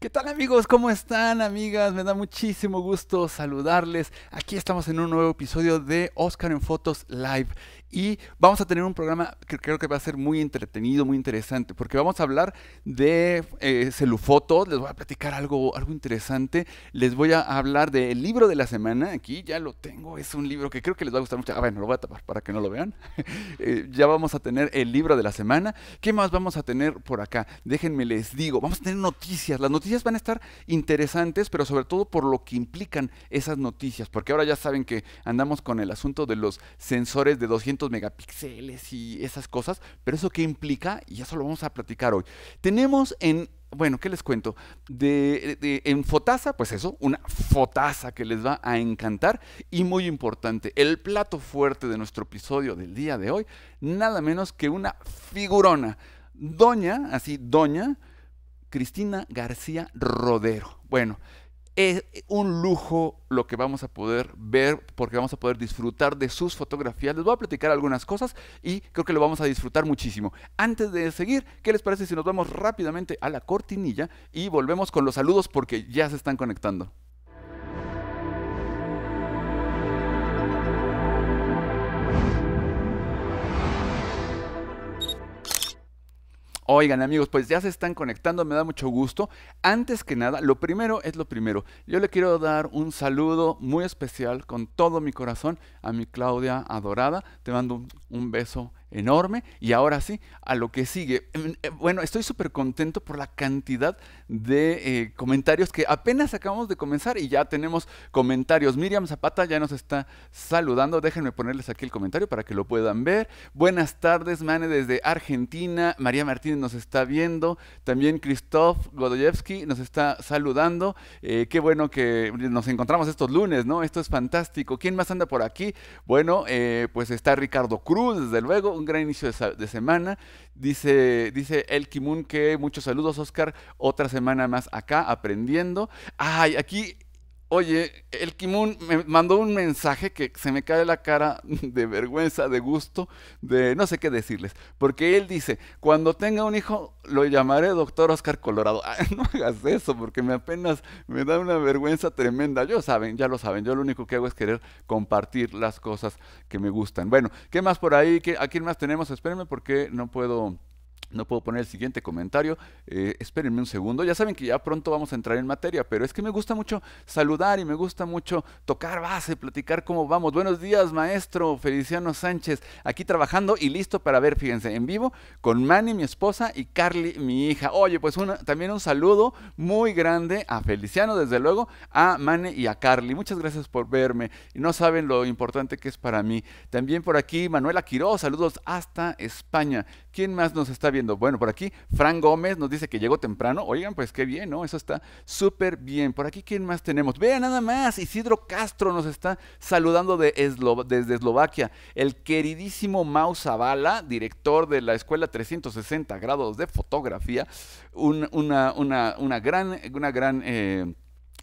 ¿Qué tal amigos? ¿Cómo están amigas? Me da muchísimo gusto saludarles. Aquí estamos en un nuevo episodio de Oscar en Fotos Live y vamos a tener un programa que creo que va a ser muy entretenido, muy interesante, porque vamos a hablar de eh, celufotos, les voy a platicar algo, algo interesante, les voy a hablar del libro de la semana, aquí ya lo tengo, es un libro que creo que les va a gustar mucho, ah, bueno, lo voy a tapar para que no lo vean, eh, ya vamos a tener el libro de la semana, ¿qué más vamos a tener por acá? Déjenme les digo, vamos a tener noticias, las noticias van a estar interesantes, pero sobre todo por lo que implican esas noticias, porque ahora ya saben que andamos con el asunto de los sensores de 200 megapíxeles y esas cosas, pero eso qué implica, y eso lo vamos a platicar hoy. Tenemos en bueno, ¿qué les cuento? De, en Fotaza, pues eso, una Fotaza que les va a encantar. Y muy importante, el plato fuerte de nuestro episodio del día de hoy, nada menos que una figurona. Doña, así, Doña Cristina García Rodero. Bueno, es un lujo lo que vamos a poder ver porque vamos a poder disfrutar de sus fotografías. Les voy a platicar algunas cosas y creo que lo vamos a disfrutar muchísimo. Antes de seguir, ¿qué les parece si nos vamos rápidamente a la cortinilla y volvemos con los saludos porque ya se están conectando? Oigan amigos, pues ya se están conectando, me da mucho gusto. Antes que nada, lo primero es lo primero. Yo le quiero dar un saludo muy especial con todo mi corazón a mi Claudia adorada. Te mando un, beso enorme. Y ahora sí, a lo que sigue. Mm, eh, bueno, estoy súper contento por la cantidad de eh, comentarios que apenas acabamos de comenzar y ya tenemos comentarios. Miriam Zapata ya nos está saludando. Déjenme ponerles aquí el comentario para que lo puedan ver. Buenas tardes, Mane, desde Argentina. María Martínez nos está viendo. También Christoph Godoyevsky nos está saludando. Eh, qué bueno que nos encontramos estos lunes, ¿no? Esto es fantástico. ¿Quién más anda por aquí? Bueno, pues está Ricardo Cruz, desde luego un gran inicio de, semana. Dice, dice El Kimun que muchos saludos, Oscar. Otra semana más acá aprendiendo. Ay, aquí Oye, el Kimun me mandó un mensaje que se me cae la cara de vergüenza, de gusto, de no sé qué decirles. Porque él dice, cuando tenga un hijo lo llamaré doctor Oscar Colorado. Ah, no hagas eso porque me apenas me da una vergüenza tremenda. Yo saben, ya lo saben, yo lo único que hago es querer compartir las cosas que me gustan. Bueno, ¿qué más por ahí? ¿A quién más tenemos? Espérenme porque no puedo no puedo poner el siguiente comentario. Eh, espérenme un segundo. Ya saben que ya pronto vamos a entrar en materia, pero es que me gusta mucho saludar y me gusta mucho tocar base, platicar cómo vamos. Buenos días, maestro Feliciano Sánchez. Aquí trabajando y listo para ver, fíjense, en vivo con Manny, mi esposa, y Carly, mi hija. Oye, pues también un saludo muy grande a Feliciano, desde luego, a Manny y a Carly. Muchas gracias por verme. Y no saben lo importante que es para mí. También por aquí, Manuela Quiroz. Saludos hasta España. ¿Quién más nos está viendo? Bueno, por aquí, Fran Gómez nos dice que llegó temprano. Oigan, pues qué bien, ¿no? Eso está súper bien. Por aquí, ¿quién más tenemos? Vean nada más, Isidro Castro nos está saludando de desde Eslovaquia. El queridísimo Mau Zavala, director de la Escuela 360 Grados de Fotografía. una, una, gran, una gran eh,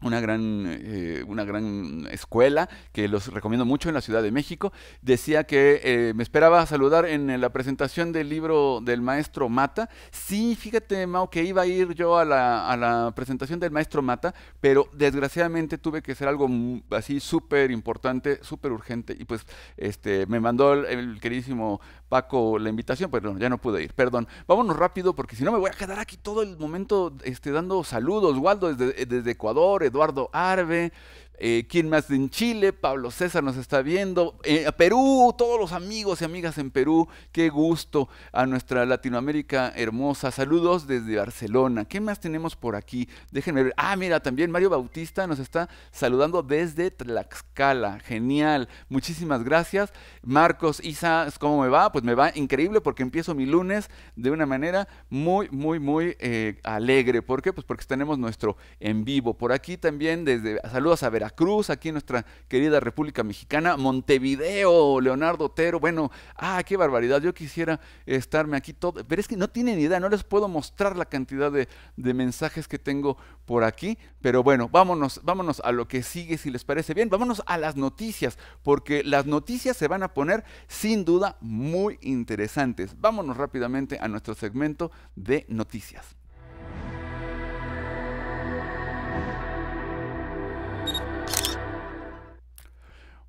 una gran, eh, una gran escuela que los recomiendo mucho en la Ciudad de México. Decía que eh, me esperaba saludar en la presentación del libro del maestro Mata. Sí, fíjate, Mao, que iba a ir yo a la, presentación del maestro Mata, pero desgraciadamente tuve que hacer algo así súper importante, súper urgente, y pues este, me mandó el, queridísimo Paco la invitación, pero ya no pude ir, perdón. Vámonos rápido porque si no me voy a quedar aquí todo el momento este, dando saludos, Waldo, desde, eh, desde Ecuador, Eduardo Arbe, eh, ¿Quién más en Chile? Pablo César nos está viendo. Eh, Perú, todos los amigos y amigas en Perú. Qué gusto a nuestra Latinoamérica hermosa. Saludos desde Barcelona. ¿Qué más tenemos por aquí? Déjenme ver. Ah, mira, también Mario Bautista nos está saludando desde Tlaxcala. Genial. Muchísimas gracias. Marcos, Isa, ¿cómo me va? Pues me va increíble porque empiezo mi lunes de una manera muy, muy, muy eh, alegre. ¿Por qué? Pues porque tenemos nuestro en vivo. Por aquí también desde... Saludos a Veracruz. Cruz, aquí nuestra querida República Mexicana, Montevideo, Leonardo Otero, bueno, ah, qué barbaridad, yo quisiera estarme aquí todo, pero es que no tienen idea, no les puedo mostrar la cantidad de, de mensajes que tengo por aquí, pero bueno, vámonos, vámonos a lo que sigue si les parece bien, vámonos a las noticias, porque las noticias se van a poner sin duda muy interesantes. Vámonos rápidamente a nuestro segmento de noticias.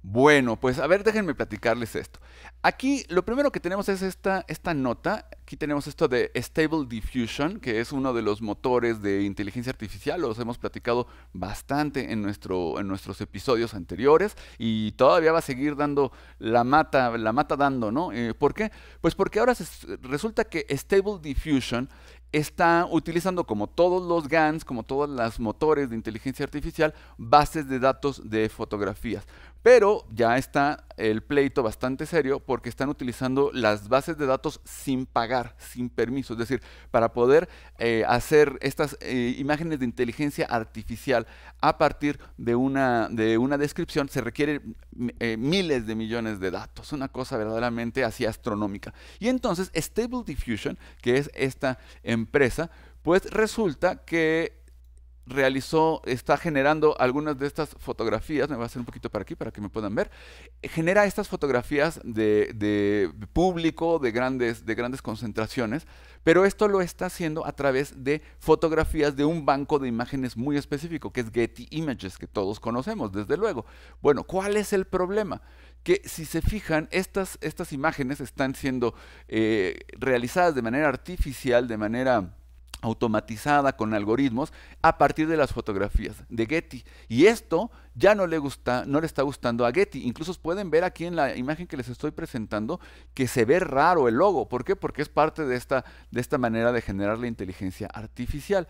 Bueno, pues a ver, déjenme platicarles esto. Aquí lo primero que tenemos es esta, esta nota. Aquí tenemos esto de Stable Diffusion, que es uno de los motores de inteligencia artificial. Los hemos platicado bastante en, nuestro, en nuestros episodios anteriores y todavía va a seguir dando la mata, la mata dando, ¿no? Eh, ¿Por qué? Pues porque ahora resulta que Stable Diffusion está utilizando como todos los GANs, como todos los motores de inteligencia artificial, bases de datos de fotografías. Pero ya está el pleito bastante serio porque están utilizando las bases de datos sin pagar, sin permiso. Es decir, para poder eh, hacer estas eh, imágenes de inteligencia artificial a partir de una, de una descripción se requieren eh, miles de millones de datos. Una cosa verdaderamente así astronómica. Y entonces Stable Diffusion, que es esta empresa, pues resulta que realizó, está generando algunas de estas fotografías, me voy a hacer un poquito para aquí para que me puedan ver, eh, genera estas fotografías de, de, público, de grandes, de grandes concentraciones, pero esto lo está haciendo a través de fotografías de un banco de imágenes muy específico, que es Getty Images, que todos conocemos, desde luego. Bueno, ¿cuál es el problema? que si se fijan, estas, estas imágenes están siendo eh, realizadas de manera artificial, de manera automatizada con algoritmos a partir de las fotografías de Getty. Y esto ya no le gusta, no le está gustando a Getty. Incluso pueden ver aquí en la imagen que les estoy presentando que se ve raro el logo. ¿Por qué? Porque es parte de esta, de esta manera de generar la inteligencia artificial.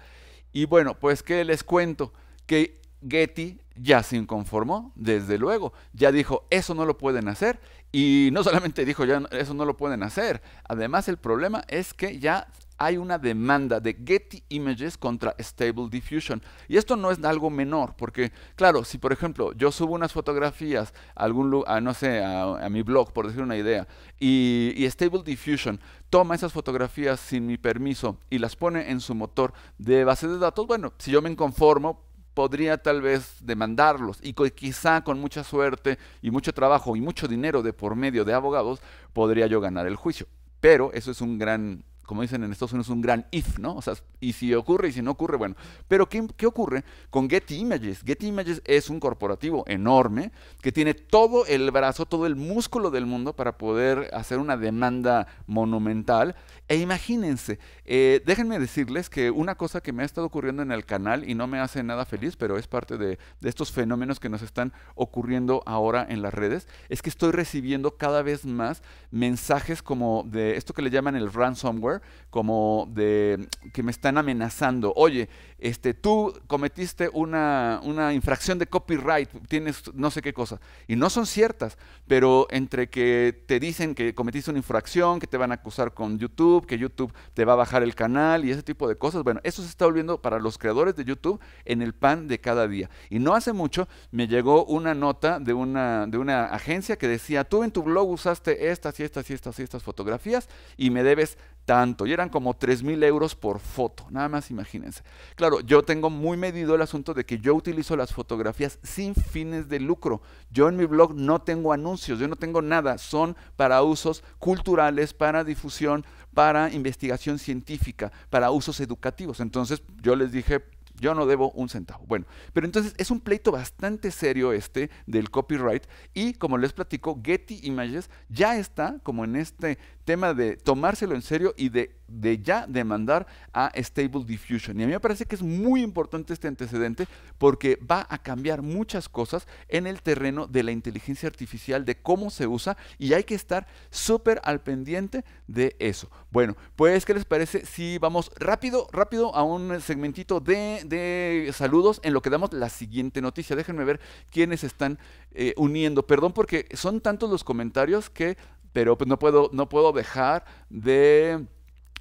Y bueno, pues que les cuento que Getty ya se inconformó, desde luego. Ya dijo, eso no lo pueden hacer. Y no solamente dijo, ya eso no lo pueden hacer. Además, el problema es que ya hay una demanda de Getty Images contra Stable Diffusion. Y esto no es algo menor, porque, claro, si por ejemplo yo subo unas fotografías a algún no sé, mi blog, por decir una idea, y, y Stable Diffusion toma esas fotografías sin mi permiso y las pone en su motor de base de datos, bueno, si yo me conformo, podría tal vez demandarlos y quizá con mucha suerte y mucho trabajo y mucho dinero de por medio de abogados podría yo ganar el juicio. Pero eso es un gran como dicen en Estados Unidos, un gran if, ¿no? O sea, y si ocurre y si no ocurre, bueno. Pero ¿qué, ocurre con Getty Images? Getty Images es un corporativo enorme que tiene todo el brazo, todo el músculo del mundo para poder hacer una demanda monumental. E imagínense, eh, déjenme decirles que una cosa que me ha estado ocurriendo en el canal y no me hace nada feliz, pero es parte de estos fenómenos que nos están ocurriendo ahora en las redes, es que estoy recibiendo cada vez más mensajes como de esto que le llaman el ransomware como de que me están amenazando. Oye, este, tú cometiste una, una, infracción de copyright, tienes no sé qué cosas, Y no son ciertas, pero entre que te dicen que cometiste una infracción, que te van a acusar con YouTube, que YouTube te va a bajar el canal y ese tipo de cosas, bueno, eso se está volviendo para los creadores de YouTube en el pan de cada día. Y no hace mucho me llegó una nota de una, de una agencia que decía, tú en tu blog usaste estas y estas y estas y estas fotografías y me debes tanto. Y eran como 3 mil euros por foto, nada más imagínense. Claro, claro, yo tengo muy medido el asunto de que yo utilizo las fotografías sin fines de lucro. Yo en mi blog no tengo anuncios, yo no tengo nada. Son para usos culturales, para difusión, para investigación científica, para usos educativos. Entonces yo les dije, yo no debo un centavo. Bueno, pero entonces es un pleito bastante serio este del copyright y como les platico, Getty Images ya está como en este tema de tomárselo en serio y de de ya demandar a Stable Diffusion. Y a mí me parece que es muy importante este antecedente porque va a cambiar muchas cosas en el terreno de la inteligencia artificial, de cómo se usa y hay que estar súper al pendiente de eso. Bueno, pues, ¿qué les parece si vamos rápido, rápido a un segmentito de, saludos en lo que damos la siguiente noticia? Déjenme ver quiénes están eh, uniendo. Perdón porque son tantos los comentarios que... Pero pues no puedo, no puedo dejar de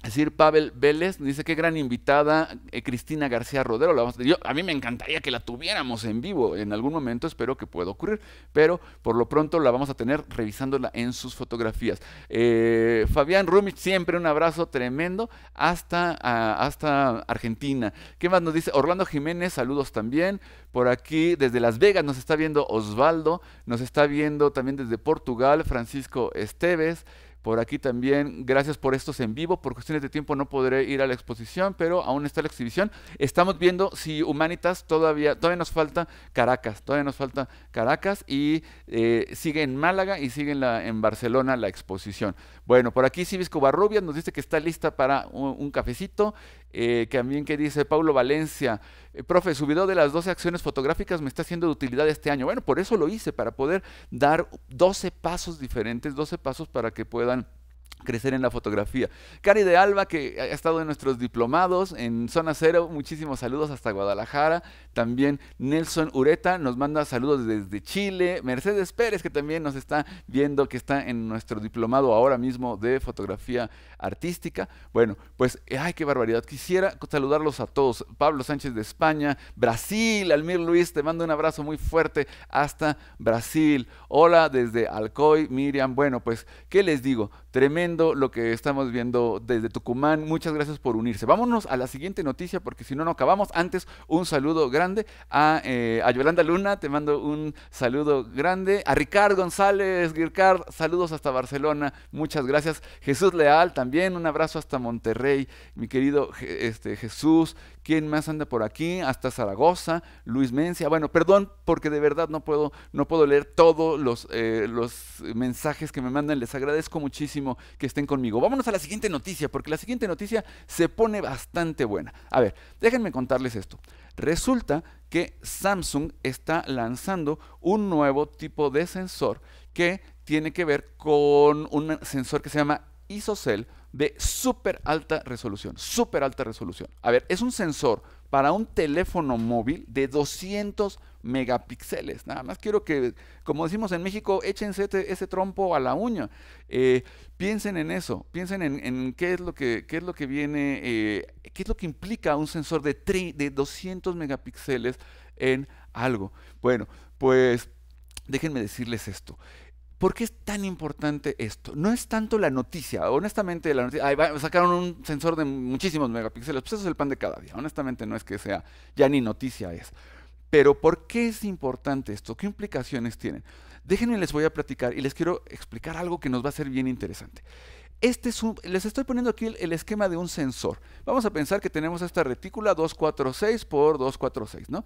decir Pavel Vélez dice qué gran invitada eh, Cristina García Rodero. a, mí me encantaría que la tuviéramos en vivo en algún momento, espero que pueda ocurrir, pero por lo pronto la vamos a tener revisándola en sus fotografías. Eh, Fabián Rumich, siempre un abrazo tremendo hasta, hasta Argentina. ¿Qué más nos dice? Orlando Jiménez, saludos también. Por aquí desde Las Vegas nos está viendo Osvaldo, nos está viendo también desde Portugal Francisco Esteves. Por aquí también, gracias por estos en vivo. Por cuestiones de tiempo no podré ir a la exposición, pero aún está la exhibición. Estamos viendo si Humanitas todavía, todavía nos falta Caracas, todavía nos falta Caracas y eh, sigue en Málaga y sigue en, la, en Barcelona la exposición. Bueno, por aquí Cibisco Barrubias nos dice que está lista para un cafecito eh, también que dice Paulo Valencia, eh, profe, su video de las 12 acciones fotográficas me está haciendo de utilidad este año. Bueno, por eso lo hice, para poder dar 12 pasos diferentes, 12 pasos para que puedan crecer en la fotografía. Cari de Alba, que ha estado en nuestros diplomados en Zona Cero, muchísimos saludos hasta Guadalajara. También Nelson Ureta nos manda saludos desde Chile. Mercedes Pérez, que también nos está viendo, que está en nuestro diplomado ahora mismo de fotografía artística. Bueno, pues, eh, ay, qué barbaridad. Quisiera saludarlos a todos. Pablo Sánchez de España, Brasil, Almir Luis, te mando un abrazo muy fuerte hasta Brasil. Hola desde Alcoy, Miriam. Bueno, pues, ¿qué les digo? Tremendo lo que estamos viendo desde Tucumán. Muchas gracias por unirse. Vámonos a la siguiente noticia porque si no, no acabamos. Antes, un saludo grande a, eh, Yolanda Luna. Te mando un saludo grande. A Ricardo González, gircar saludos hasta Barcelona. Muchas gracias. Jesús Leal también. Un abrazo hasta Monterrey. Mi querido este, Jesús. ¿Quién más anda por aquí? Hasta Zaragoza, Luis Mencia. Bueno, perdón porque de verdad no puedo, no puedo leer todos los, eh, los mensajes que me mandan. Les agradezco muchísimo que estén conmigo. Vámonos a la siguiente noticia, porque la siguiente noticia se pone bastante buena. A ver, déjenme contarles esto. Resulta que Samsung está lanzando un nuevo tipo de sensor que tiene que ver con un sensor que se llama ISOCELL de súper alta resolución, súper alta resolución. A ver, es un sensor para un teléfono móvil de 200 megapíxeles. Nada más quiero que, como decimos en México, échense este, ese trompo a la uña. Eh, piensen en eso, piensen en, qué, es lo que, qué es lo que viene, eh, qué es lo que implica un sensor de, de 200 megapíxeles en algo. Bueno, pues déjenme decirles esto. ¿Por qué es tan importante esto? No es tanto la noticia, honestamente la noticia, sacaron un sensor de muchísimos megapíxeles, pues eso es el pan de cada día, honestamente no es que sea, ya ni noticia es. Pero ¿por qué es importante esto? ¿Qué implicaciones tienen? Déjenme les voy a platicar y les quiero explicar algo que nos va a ser bien interesante. Este les estoy poniendo aquí el, esquema de un sensor. Vamos a pensar que tenemos esta retícula 246 por 246, ¿no?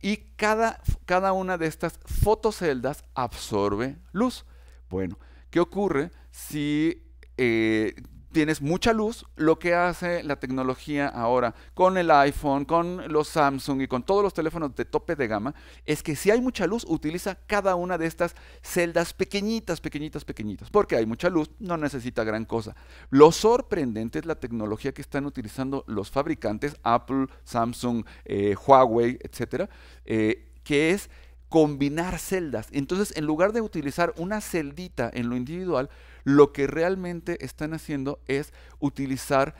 Y cada, cada una de estas fotoceldas absorbe luz. Bueno, ¿qué ocurre si eh, tienes mucha luz? Lo que hace la tecnología ahora con el iPhone, con los Samsung y con todos los teléfonos de tope de gama es que si hay mucha luz utiliza cada una de estas celdas pequeñitas, pequeñitas, pequeñitas. Porque hay mucha luz, no necesita gran cosa. Lo sorprendente es la tecnología que están utilizando los fabricantes, Apple, Samsung, eh, Huawei, etcétera, eh, que es combinar celdas. Entonces, en lugar de utilizar una celdita en lo individual, lo que realmente están haciendo es utilizar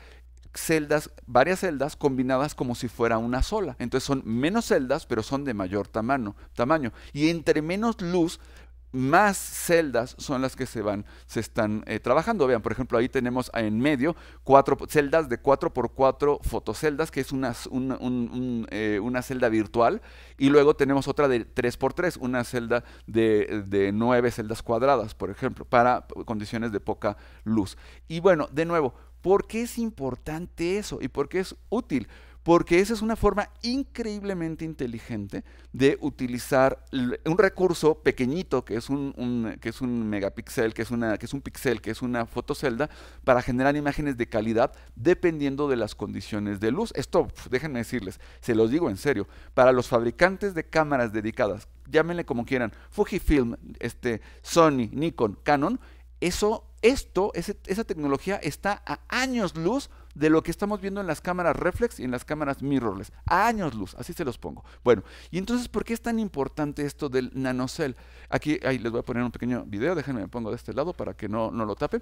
celdas, varias celdas combinadas como si fuera una sola. Entonces son menos celdas, pero son de mayor tamaño, tamaño. Y entre menos luz, más celdas son las que se van, se están eh, trabajando. Vean, por ejemplo, ahí tenemos en medio cuatro celdas de 4x4 fotoceldas, que es eh, una, celda virtual, y luego tenemos otra de 3x3, una celda de, de 9 celdas cuadradas, por ejemplo, para condiciones de poca luz. Y bueno, de nuevo, ¿por qué es importante eso? ¿Y por qué es útil? porque esa es una forma increíblemente inteligente de utilizar un recurso pequeñito que es un, que es un megapíxel, que es, una, que es un píxel, que es una fotocelda, para generar imágenes de calidad dependiendo de las condiciones de luz. Esto, déjenme decirles, se los digo en serio, para los fabricantes de cámaras dedicadas, llámenle como quieran, Fujifilm, este, Sony, Nikon, Canon, eso, esto, esa tecnología está a años luz de lo que estamos viendo en las cámaras reflex y en las cámaras mirrorless. años luz, así se los pongo. Bueno, y entonces, ¿por qué es tan importante esto del nanocel Aquí ahí les voy a poner un pequeño video, déjenme, me pongo de este lado para que no, no lo tape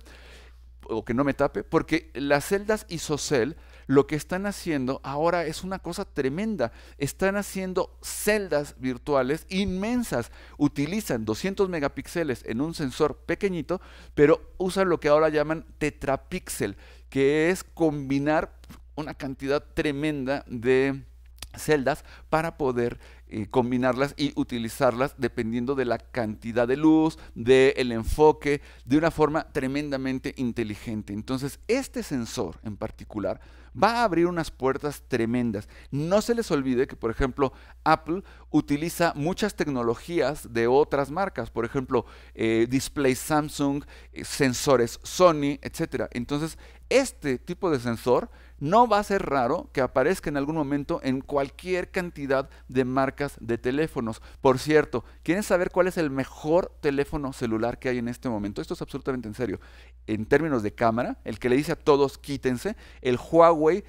o que no me tape, porque las celdas isocel lo que están haciendo ahora es una cosa tremenda. Están haciendo celdas virtuales inmensas. Utilizan 200 megapíxeles en un sensor pequeñito, pero usan lo que ahora llaman tetrapíxel que es combinar una cantidad tremenda de celdas para poder eh, combinarlas y utilizarlas dependiendo de la cantidad de luz, del enfoque, de una forma tremendamente inteligente. Entonces, este sensor en particular va a abrir unas puertas tremendas. No se les olvide que, por ejemplo, Apple utiliza muchas tecnologías de otras marcas, por ejemplo, eh, display Samsung, eh, sensores Sony, etc. Entonces, este tipo de sensor no va a ser raro que aparezca en algún momento en cualquier cantidad de marcas de teléfonos. Por cierto, ¿quieren saber cuál es el mejor teléfono celular que hay en este momento? Esto es absolutamente en serio. En términos de cámara, el que le dice a todos quítense, el Huawei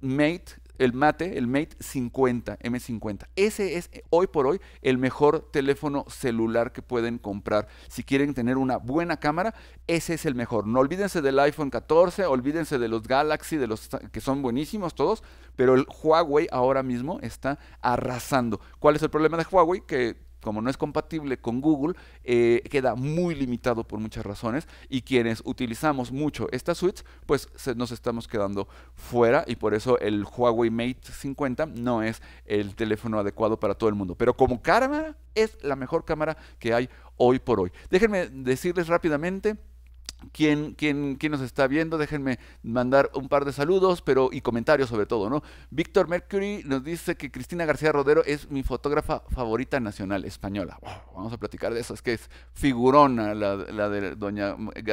Mate el Mate, el Mate 50, M50. Ese es eh, hoy por hoy el mejor teléfono celular que pueden comprar. Si quieren tener una buena cámara, ese es el mejor. No olvídense del iPhone 14, olvídense de los Galaxy, de los que son buenísimos todos, pero el Huawei ahora mismo está arrasando. ¿Cuál es el problema de Huawei? Que como no es compatible con Google, eh, queda muy limitado por muchas razones y quienes utilizamos mucho esta suites, pues nos estamos quedando fuera y por eso el Huawei Mate 50 no es el teléfono adecuado para todo el mundo. Pero como cámara es la mejor cámara que hay hoy por hoy. Déjenme decirles rápidamente ¿Quién nos está viendo, déjenme mandar un par de saludos pero y comentarios sobre todo, ¿no? Víctor Mercury nos dice que Cristina García Rodero es mi fotógrafa favorita nacional española. vamos a platicar de eso, es que es figurona la, de doña eh,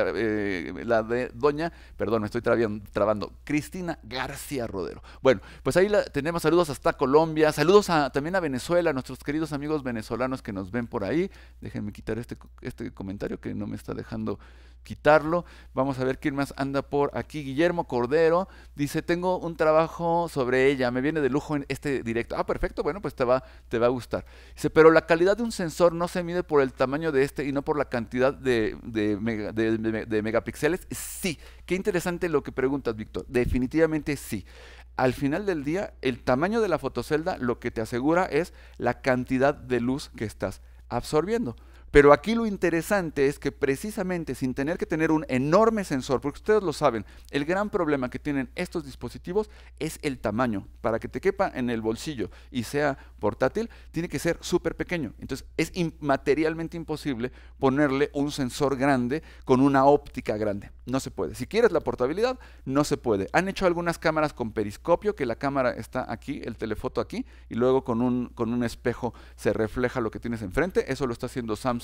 eh, la de doña, perdón, me estoy trabando, Cristina García Rodero. Bueno, pues ahí tenemos saludos hasta Colombia, saludos también a Venezuela, a nuestros queridos amigos venezolanos que nos ven por ahí. Déjenme quitar este, este comentario que no me está dejando quitar Vamos a ver quién más anda por aquí. Guillermo Cordero dice, tengo un trabajo sobre ella, me viene de lujo en este directo. Ah, perfecto, bueno, pues te va, te va a gustar. Dice, pero la calidad de un sensor no se mide por el tamaño de este y no por la cantidad de, de megapíxeles. Sí, qué interesante lo que preguntas, Víctor. Definitivamente sí al final del día, el tamaño de la fotocelda lo que te asegura es la cantidad de luz que estás absorbiendo. Pero aquí lo interesante es que precisamente sin tener que tener un enorme sensor, porque ustedes lo saben, el gran problema que tienen estos dispositivos es el tamaño. Para que te quepa en el bolsillo y sea portátil, tiene que ser súper pequeño. Entonces es materialmente imposible ponerle un sensor grande con una óptica grande. No se puede. Si quieres la portabilidad, no se puede. Han hecho algunas cámaras con periscopio, que la cámara está aquí, el telefoto aquí, y luego con un, con un espejo se refleja lo que tienes enfrente. Eso lo está haciendo Samsung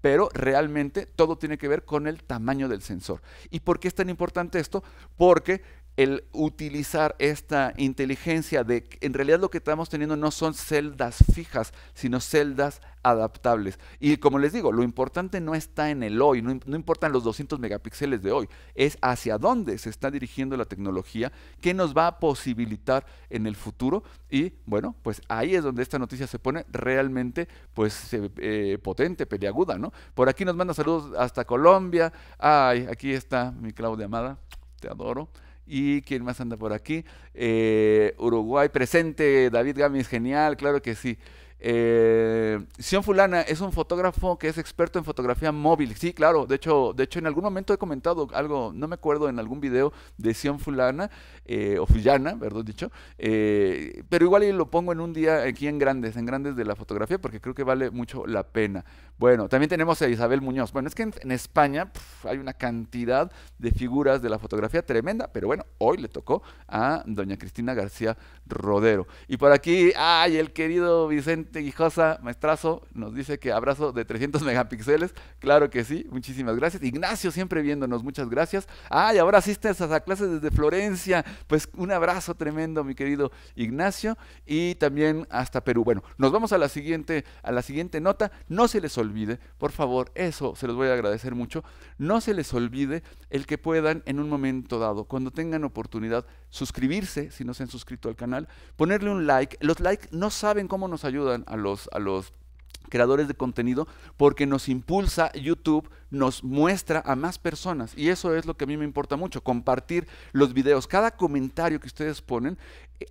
pero realmente todo tiene que ver con el tamaño del sensor. ¿Y por qué es tan importante esto? Porque el utilizar esta inteligencia de en realidad lo que estamos teniendo no son celdas fijas, sino celdas adaptables. Y como les digo, lo importante no está en el hoy, no, no importan los 200 megapíxeles de hoy, es hacia dónde se está dirigiendo la tecnología, qué nos va a posibilitar en el futuro. Y bueno, pues ahí es donde esta noticia se pone realmente pues eh, eh, potente, peliaguda, ¿no? Por aquí nos manda saludos hasta Colombia. Ay, aquí está mi Claudia Amada, te adoro. ¿Y quién más anda por aquí? Eh, Uruguay presente, David Gámez, genial, claro que sí. Eh, Sion Fulana es un fotógrafo que es experto en fotografía móvil. Sí, claro. De hecho, de hecho, en algún momento he comentado algo, no me acuerdo, en algún video de Sion Fulana, eh, o Fulana, ¿verdad? Dicho. Eh, pero igual lo pongo en un día aquí en Grandes, en Grandes de la fotografía, porque creo que vale mucho la pena. Bueno, también tenemos a Isabel Muñoz. Bueno, es que en, España hay una cantidad de figuras de la fotografía tremenda, pero bueno, hoy le tocó a doña Cristina García Rodero. Y por aquí, ay, el querido Vicente. Guijosa maestrazo, nos dice que abrazo de 300 megapíxeles. Claro que sí, muchísimas gracias. Ignacio, siempre viéndonos, muchas gracias. Ah, y ahora asistes a clases desde Florencia. Pues un abrazo tremendo, mi querido Ignacio. Y también hasta Perú. Bueno, nos vamos a la siguiente, a la siguiente nota. No se les olvide, por favor, eso se los voy a agradecer mucho. No se les olvide el que puedan en un momento dado, cuando tengan oportunidad, suscribirse, si no se han suscrito al canal, ponerle un like. Los likes no saben cómo nos ayudan a los, a los creadores de contenido porque nos impulsa YouTube, nos muestra a más personas y eso es lo que a mí me importa mucho, compartir los videos, cada comentario que ustedes ponen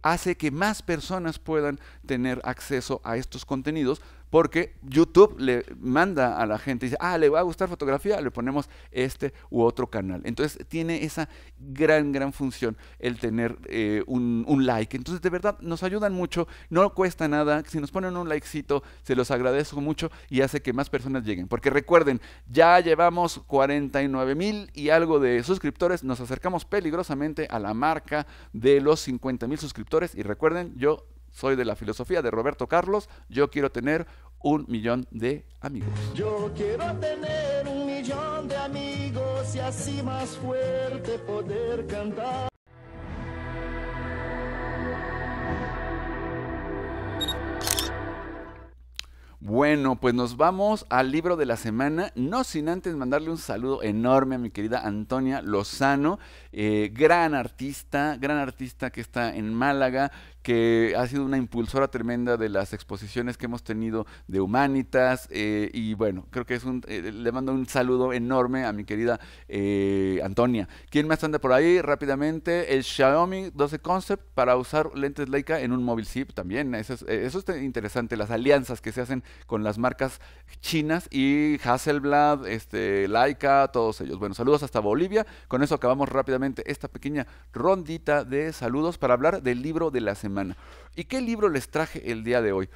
hace que más personas puedan tener acceso a estos contenidos porque YouTube le manda a la gente, y dice, ah, le va a gustar fotografía, le ponemos este u otro canal. Entonces tiene esa gran, gran función el tener eh, un, un, like. Entonces de verdad nos ayudan mucho, no cuesta nada, si nos ponen un likecito, se los agradezco mucho y hace que más personas lleguen. Porque recuerden, ya llevamos 49 mil y algo de suscriptores, nos acercamos peligrosamente a la marca de los 50 mil suscriptores y recuerden, yo soy de la filosofía de Roberto Carlos, yo quiero tener un millón de amigos. Yo quiero tener un millón de amigos y así más fuerte poder cantar. Bueno, pues nos vamos al libro de la semana, no sin antes mandarle un saludo enorme a mi querida Antonia Lozano, eh, gran artista, gran artista que está en Málaga, que ha sido una impulsora tremenda de las exposiciones que hemos tenido de Humanitas. Eh, y bueno, creo que es un. Eh, le mando un saludo enorme a mi querida eh, Antonia. ¿Quién más anda por ahí? Rápidamente, el Xiaomi 12 Concept para usar lentes Leica en un móvil SIP también. Eso es, interesante, las alianzas que se hacen con las marcas chinas y Hasselblad, este, Leica, todos ellos. Bueno, saludos hasta Bolivia. Con eso acabamos rápidamente esta pequeña rondita de saludos para hablar del libro de la semana ¿Y qué libro les traje el día de hoy?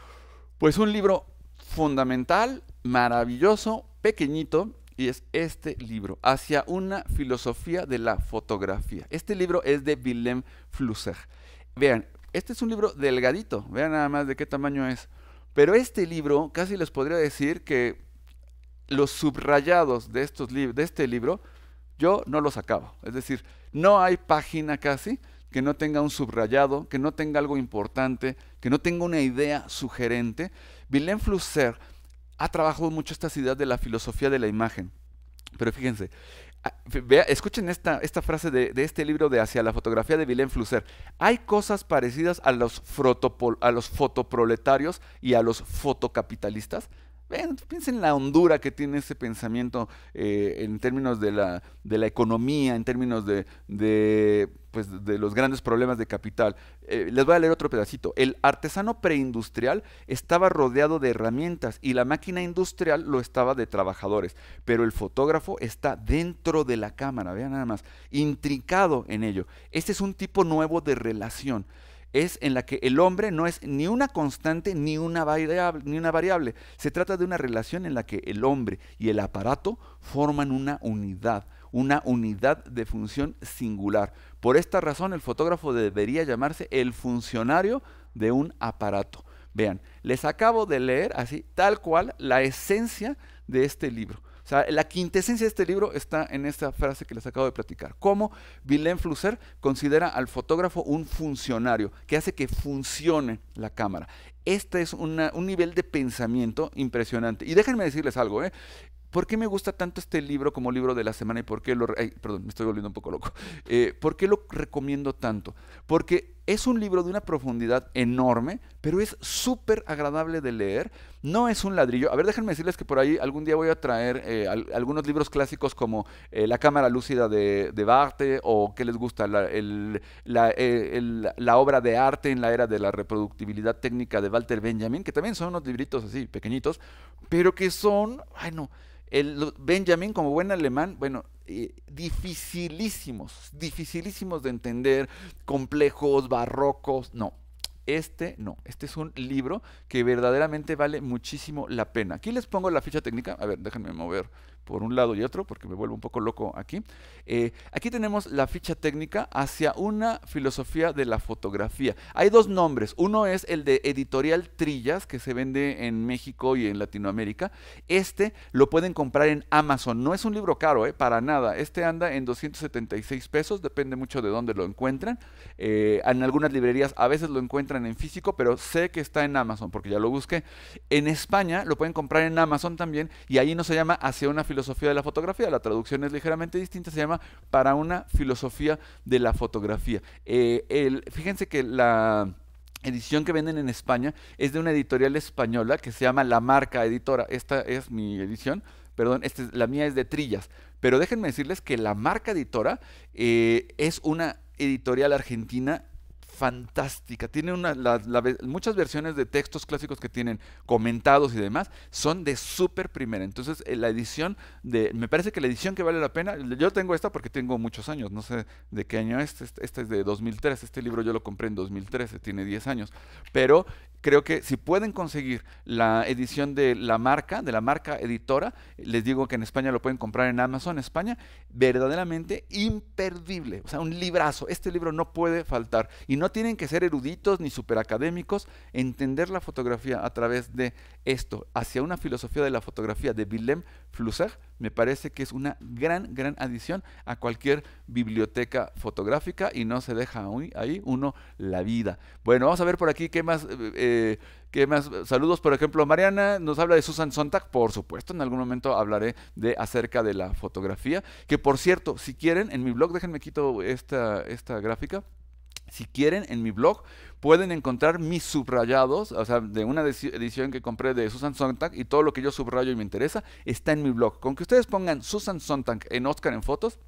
Pues un libro fundamental, maravilloso, pequeñito, y es este libro, Hacia una filosofía de la fotografía. Este libro es de Willem Flusser. Vean, este es un libro delgadito, vean nada más de qué tamaño es. Pero este libro, casi les podría decir que los subrayados de, estos de este libro, yo no los acabo. Es decir, no hay página casi que no tenga un subrayado, que no tenga algo importante, que no tenga una idea sugerente. Willem Flusser ha trabajado mucho esta ideas de la filosofía de la imagen. Pero fíjense, ah, escuchen esta, esta frase de, este libro de Hacia la fotografía de Willem Flusser. Hay cosas parecidas a los, a los fotoproletarios y a los fotocapitalistas. Piensen en la hondura que tiene ese pensamiento eh, en términos de la, economía, en términos de, pues, los grandes problemas de capital. Eh, les voy a leer otro pedacito. El artesano preindustrial estaba rodeado de herramientas y la máquina industrial lo estaba de trabajadores, pero el fotógrafo está dentro de la cámara, vean nada más, intricado en ello. Este es un tipo nuevo de relación es en la que el hombre no es ni una constante ni una, variable, ni una variable. Se trata de una relación en la que el hombre y el aparato forman una unidad, una unidad de función singular. Por esta razón el fotógrafo debería llamarse el funcionario de un aparato. Vean, les acabo de leer así, tal cual, la esencia de este libro. O sea, la quintesencia de este libro está en esta frase que les acabo de platicar. Cómo Vilén Flusser considera al fotógrafo un funcionario que hace que funcione la cámara. Este es un nivel de pensamiento impresionante. Y déjenme decirles algo, ¿eh? ¿Por qué me gusta tanto este libro como libro de la semana y por qué lo... perdón, me estoy volviendo un poco loco. Eh, ¿Por qué lo recomiendo tanto? Porque es un libro de una profundidad enorme, pero es súper agradable de leer. No es un ladrillo. A ver, déjenme decirles que por ahí algún día voy a traer eh, algunos libros clásicos como eh, La Cámara Lúcida de, de o ¿Qué les gusta? La, eh, la, obra de arte en la era de la reproductibilidad técnica de Walter Benjamin, que también son unos libritos así pequeñitos, pero que son, bueno el Benjamin, como buen alemán, bueno, eh, dificilísimos, dificilísimos de entender, complejos, barrocos, no. Este no, este es un libro que verdaderamente vale muchísimo la pena. Aquí les pongo la ficha técnica, a ver, déjenme mover por un lado y otro, porque me vuelvo un poco loco aquí. Eh, aquí tenemos la ficha técnica hacia una filosofía de la fotografía. Hay dos nombres. Uno es el de Editorial Trillas, que se vende en México y en Latinoamérica. Este lo pueden comprar en Amazon. No es un libro caro, eh, para nada. Este anda en 276 pesos, depende mucho de dónde lo encuentran. Eh, en algunas librerías a veces lo encuentran en físico, pero sé que está en Amazon, porque ya lo busqué. En España lo pueden comprar en Amazon también, y ahí no se llama hacia una filosofía filosofía de la fotografía. La traducción es ligeramente distinta, se llama Para una filosofía de la fotografía. Eh, fíjense que la edición que venden en España es de una editorial española que se llama La Marca Editora. Esta es mi edición. Perdón, esta es, la mía es de Trillas. Pero déjenme decirles que la marca editora eh, es una editorial argentina fantástica. Tiene una, muchas versiones de textos clásicos que tienen comentados y demás son de súper primera. Entonces, eh, la edición de. Me parece que la edición que vale la pena. Yo tengo esta porque tengo muchos años. No sé de qué año es. Este, este es de 2003. Este libro yo lo compré en 2013. Tiene 10 años. Pero creo que si pueden conseguir la edición de la marca, de la marca editora, les digo que en España lo pueden comprar en Amazon España. Verdaderamente imperdible. O sea, un librazo. Este libro no puede faltar. Y no tienen que ser eruditos ni superacadémicos, entender la fotografía a través de esto, hacia una filosofía de la fotografía de Willem Flusser, me parece que es una gran, gran adición a cualquier biblioteca fotográfica y no se deja ahí uno la vida. Bueno, vamos a ver por aquí qué más... Eh, ¿Qué más? Saludos, por ejemplo, Mariana nos habla de Susan Sontag, por supuesto, en algún momento hablaré de acerca de la fotografía, que por cierto, si quieren, en mi blog, déjenme quito esta, esta gráfica, si quieren, en mi blog pueden encontrar mis subrayados, o sea, de una edición que compré de Susan Sontag y todo lo que yo subrayo y me interesa está en mi blog. Con que ustedes pongan Susan Sontag en Oscar en fotos,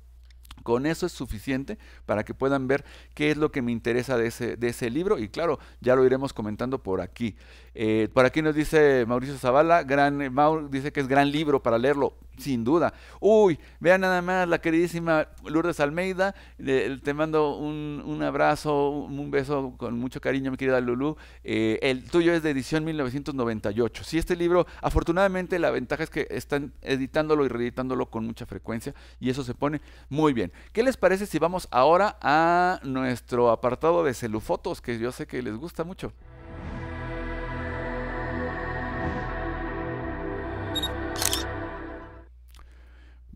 con eso es suficiente para que puedan ver qué es lo que me interesa de ese, de ese libro y claro, ya lo iremos comentando por aquí. Eh, por aquí nos dice Mauricio Zavala, gran, eh, dice que es gran libro para leerlo, sin duda. Uy, vean nada más la queridísima Lourdes Almeida, eh, te mando un, un, abrazo, un beso con mucho cariño, mi querida Lulú. Eh, el tuyo es de edición 1998. Sí, este libro, afortunadamente la ventaja es que están editándolo y reeditándolo con mucha frecuencia y eso se pone muy bien. ¿Qué les parece si vamos ahora a nuestro apartado de celufotos, que yo sé que les gusta mucho?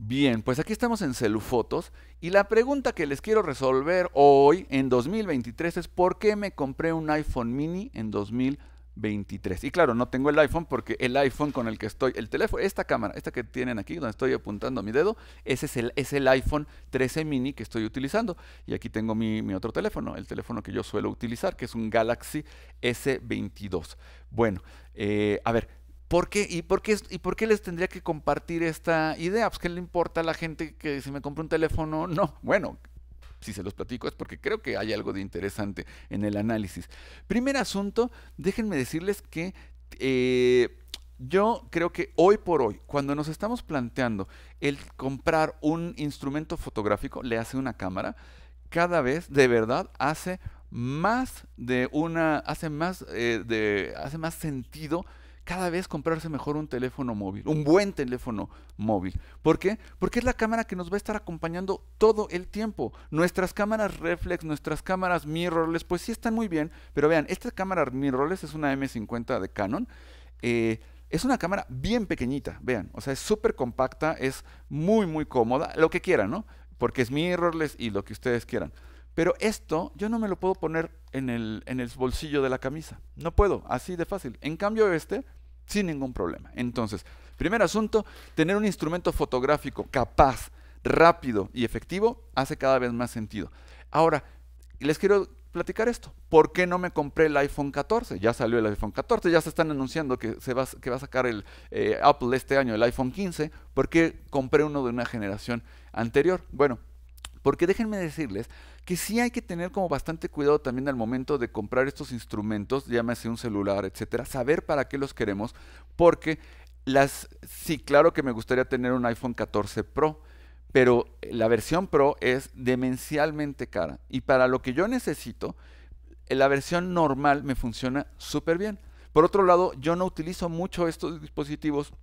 Bien, pues aquí estamos en Celufotos y la pregunta que les quiero resolver hoy en 2023 es ¿por qué me compré un iPhone mini en 2023? Y claro, no tengo el iPhone porque el iPhone con el que estoy, el teléfono, esta cámara, esta que tienen aquí donde estoy apuntando mi dedo, ese es el, iPhone 13 mini que estoy utilizando. Y aquí tengo mi, otro teléfono, el teléfono que yo suelo utilizar, que es un Galaxy S22. Bueno, eh, a ver, ¿Por qué? ¿Y, por qué, ¿Y por qué les tendría que compartir esta idea? Pues, ¿qué le importa a la gente que se me compra un teléfono? No, bueno, si se los platico es porque creo que hay algo de interesante en el análisis. Primer asunto, déjenme decirles que eh, yo creo que hoy por hoy, cuando nos estamos planteando el comprar un instrumento fotográfico, le hace una cámara, cada vez de verdad hace más de una, hace más, eh, de, hace más sentido cada vez comprarse mejor un teléfono móvil, un buen teléfono móvil. ¿Por qué? Porque es la cámara que nos va a estar acompañando todo el tiempo. Nuestras cámaras reflex, nuestras cámaras mirrorless, pues sí están muy bien, pero vean, esta cámara mirrorless es una M50 de Canon. Eh, es una cámara bien pequeñita, vean, o sea, es súper compacta, es muy, muy cómoda, lo que quieran, ¿no? Porque es mirrorless y lo que ustedes quieran. Pero esto yo no me lo puedo poner en el, en el bolsillo de la camisa. No puedo, así de fácil. En cambio este, sin ningún problema. Entonces, primer asunto, tener un instrumento fotográfico capaz, rápido y efectivo hace cada vez más sentido. Ahora, les quiero platicar esto. ¿Por qué no me compré el iPhone 14? Ya salió el iPhone 14, ya se están anunciando que, se va, que va a sacar el eh, Apple este año, el iPhone 15. ¿Por qué compré uno de una generación anterior? Bueno, porque déjenme decirles que sí hay que tener como bastante cuidado también al momento de comprar estos instrumentos, llámese un celular, etcétera, saber para qué los queremos, porque las sí, claro que me gustaría tener un iPhone 14 Pro, pero la versión Pro es demencialmente cara y para lo que yo necesito, la versión normal me funciona súper bien. Por otro lado, yo no utilizo mucho estos dispositivos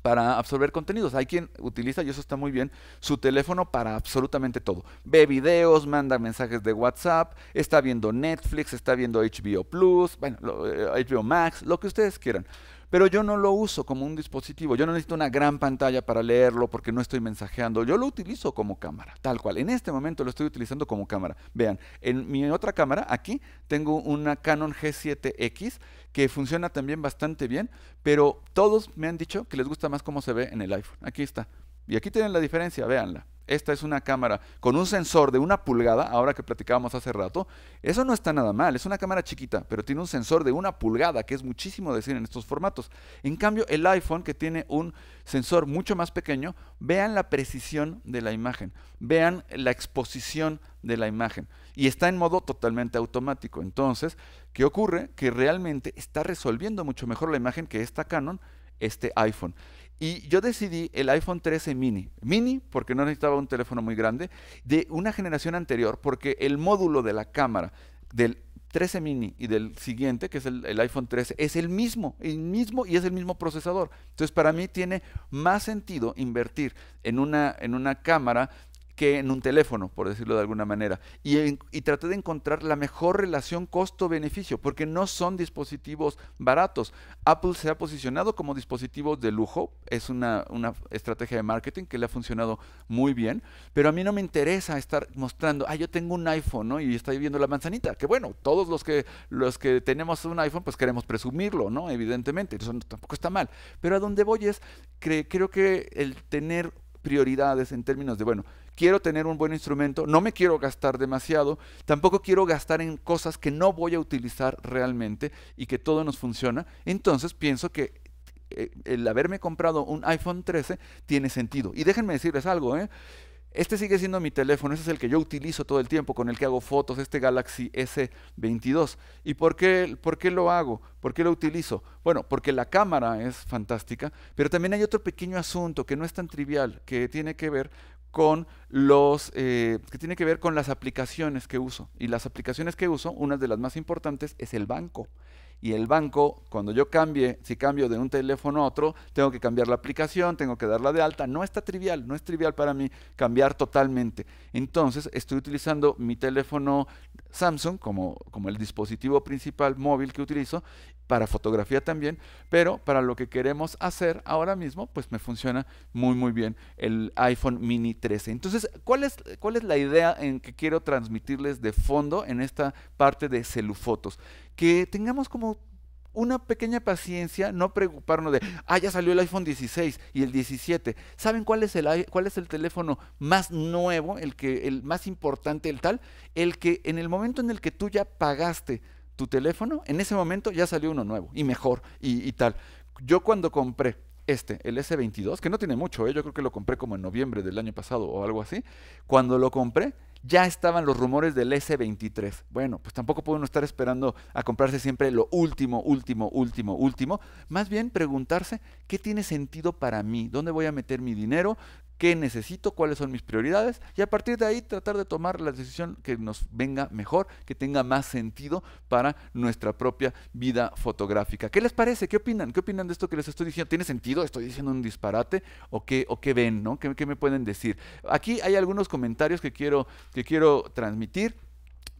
para absorber contenidos. Hay quien utiliza, y eso está muy bien, su teléfono para absolutamente todo. Ve videos, manda mensajes de WhatsApp, está viendo Netflix, está viendo HBO Plus, bueno, HBO eh, Max, lo que ustedes quieran. Pero yo no lo uso como un dispositivo, yo no necesito una gran pantalla para leerlo porque no estoy mensajeando, yo lo utilizo como cámara, tal cual. En este momento lo estoy utilizando como cámara. Vean, en mi otra cámara, aquí tengo una Canon G7X que funciona también bastante bien, pero todos me han dicho que les gusta más cómo se ve en el iPhone. Aquí está. Y aquí tienen la diferencia, véanla esta es una cámara con un sensor de una pulgada, ahora que platicábamos hace rato, eso no está nada mal, es una cámara chiquita, pero tiene un sensor de una pulgada, que es muchísimo decir en estos formatos. En cambio, el iPhone, que tiene un sensor mucho más pequeño, vean la precisión de la imagen, vean la exposición de la imagen. Y está en modo totalmente automático. Entonces, ¿qué ocurre? Que realmente está resolviendo mucho mejor la imagen que esta Canon, este iPhone. Y yo decidí el iPhone 13 mini. Mini porque no necesitaba un teléfono muy grande, de una generación anterior, porque el módulo de la cámara del 13 mini y del siguiente, que es el, iPhone 13, es el mismo, el mismo y es el mismo procesador. Entonces, para mí tiene más sentido invertir en una, en una cámara que en un teléfono, por decirlo de alguna manera. Y, traté de encontrar la mejor relación costo-beneficio, porque no son dispositivos baratos. Apple se ha posicionado como dispositivos de lujo, es una, estrategia de marketing que le ha funcionado muy bien, pero a mí no me interesa estar mostrando, ah, yo tengo un iPhone, Y estoy viendo la manzanita, que bueno, todos los que, los que tenemos un iPhone, pues queremos presumirlo, ¿no? Evidentemente, eso tampoco está mal. Pero a donde voy es, creo que el tener prioridades en términos de, bueno, quiero tener un buen instrumento, no me quiero gastar demasiado, tampoco quiero gastar en cosas que no voy a utilizar realmente y que todo nos funciona. Entonces pienso que eh, el haberme comprado un iPhone 13 tiene sentido. Y déjenme decirles algo, ¿eh? Este sigue siendo mi teléfono, ese es el que yo utilizo todo el tiempo, con el que hago fotos, este Galaxy S22. ¿Y por qué, por qué lo hago? ¿Por qué lo utilizo? Bueno, porque la cámara es fantástica, pero también hay otro pequeño asunto que no es tan trivial, que tiene que ver con los eh, que tiene que ver con las aplicaciones que uso y las aplicaciones que uso una de las más importantes es el banco y el banco, cuando yo cambie, si cambio de un teléfono a otro, tengo que cambiar la aplicación, tengo que darla de alta. No está trivial, no es trivial para mí cambiar totalmente. Entonces, estoy utilizando mi teléfono Samsung como, como el dispositivo principal móvil que utilizo para fotografía también, pero para lo que queremos hacer ahora mismo, pues me funciona muy muy bien el iPhone mini 13. Entonces, ¿cuál es, cuál es la idea en que quiero transmitirles de fondo en esta parte de celufotos? Que tengamos como una pequeña paciencia, no preocuparnos de, ah, ya salió el iPhone 16 y el 17. ¿Saben cuál es el, cuál es el teléfono más nuevo, el, que, el más importante, el tal? El que en el momento en el que tú ya pagaste tu teléfono, en ese momento ya salió uno nuevo y mejor y, tal. Yo cuando compré este, el S22, que no tiene mucho, ¿eh? yo creo que lo compré como en noviembre del año pasado o algo así, cuando lo compré ya estaban los rumores del S23. Bueno, pues tampoco puede uno estar esperando a comprarse siempre lo último, último, último, último. Más bien preguntarse qué tiene sentido para mí, dónde voy a meter mi dinero, qué necesito, cuáles son mis prioridades y a partir de ahí tratar de tomar la decisión que nos venga mejor, que tenga más sentido para nuestra propia vida fotográfica. ¿Qué les parece? ¿Qué opinan? ¿Qué opinan de esto que les estoy diciendo? ¿Tiene sentido? ¿Estoy diciendo un disparate? ¿O qué, o ven? ¿no? ¿Qué, me pueden decir? Aquí hay algunos comentarios que quiero, que quiero transmitir.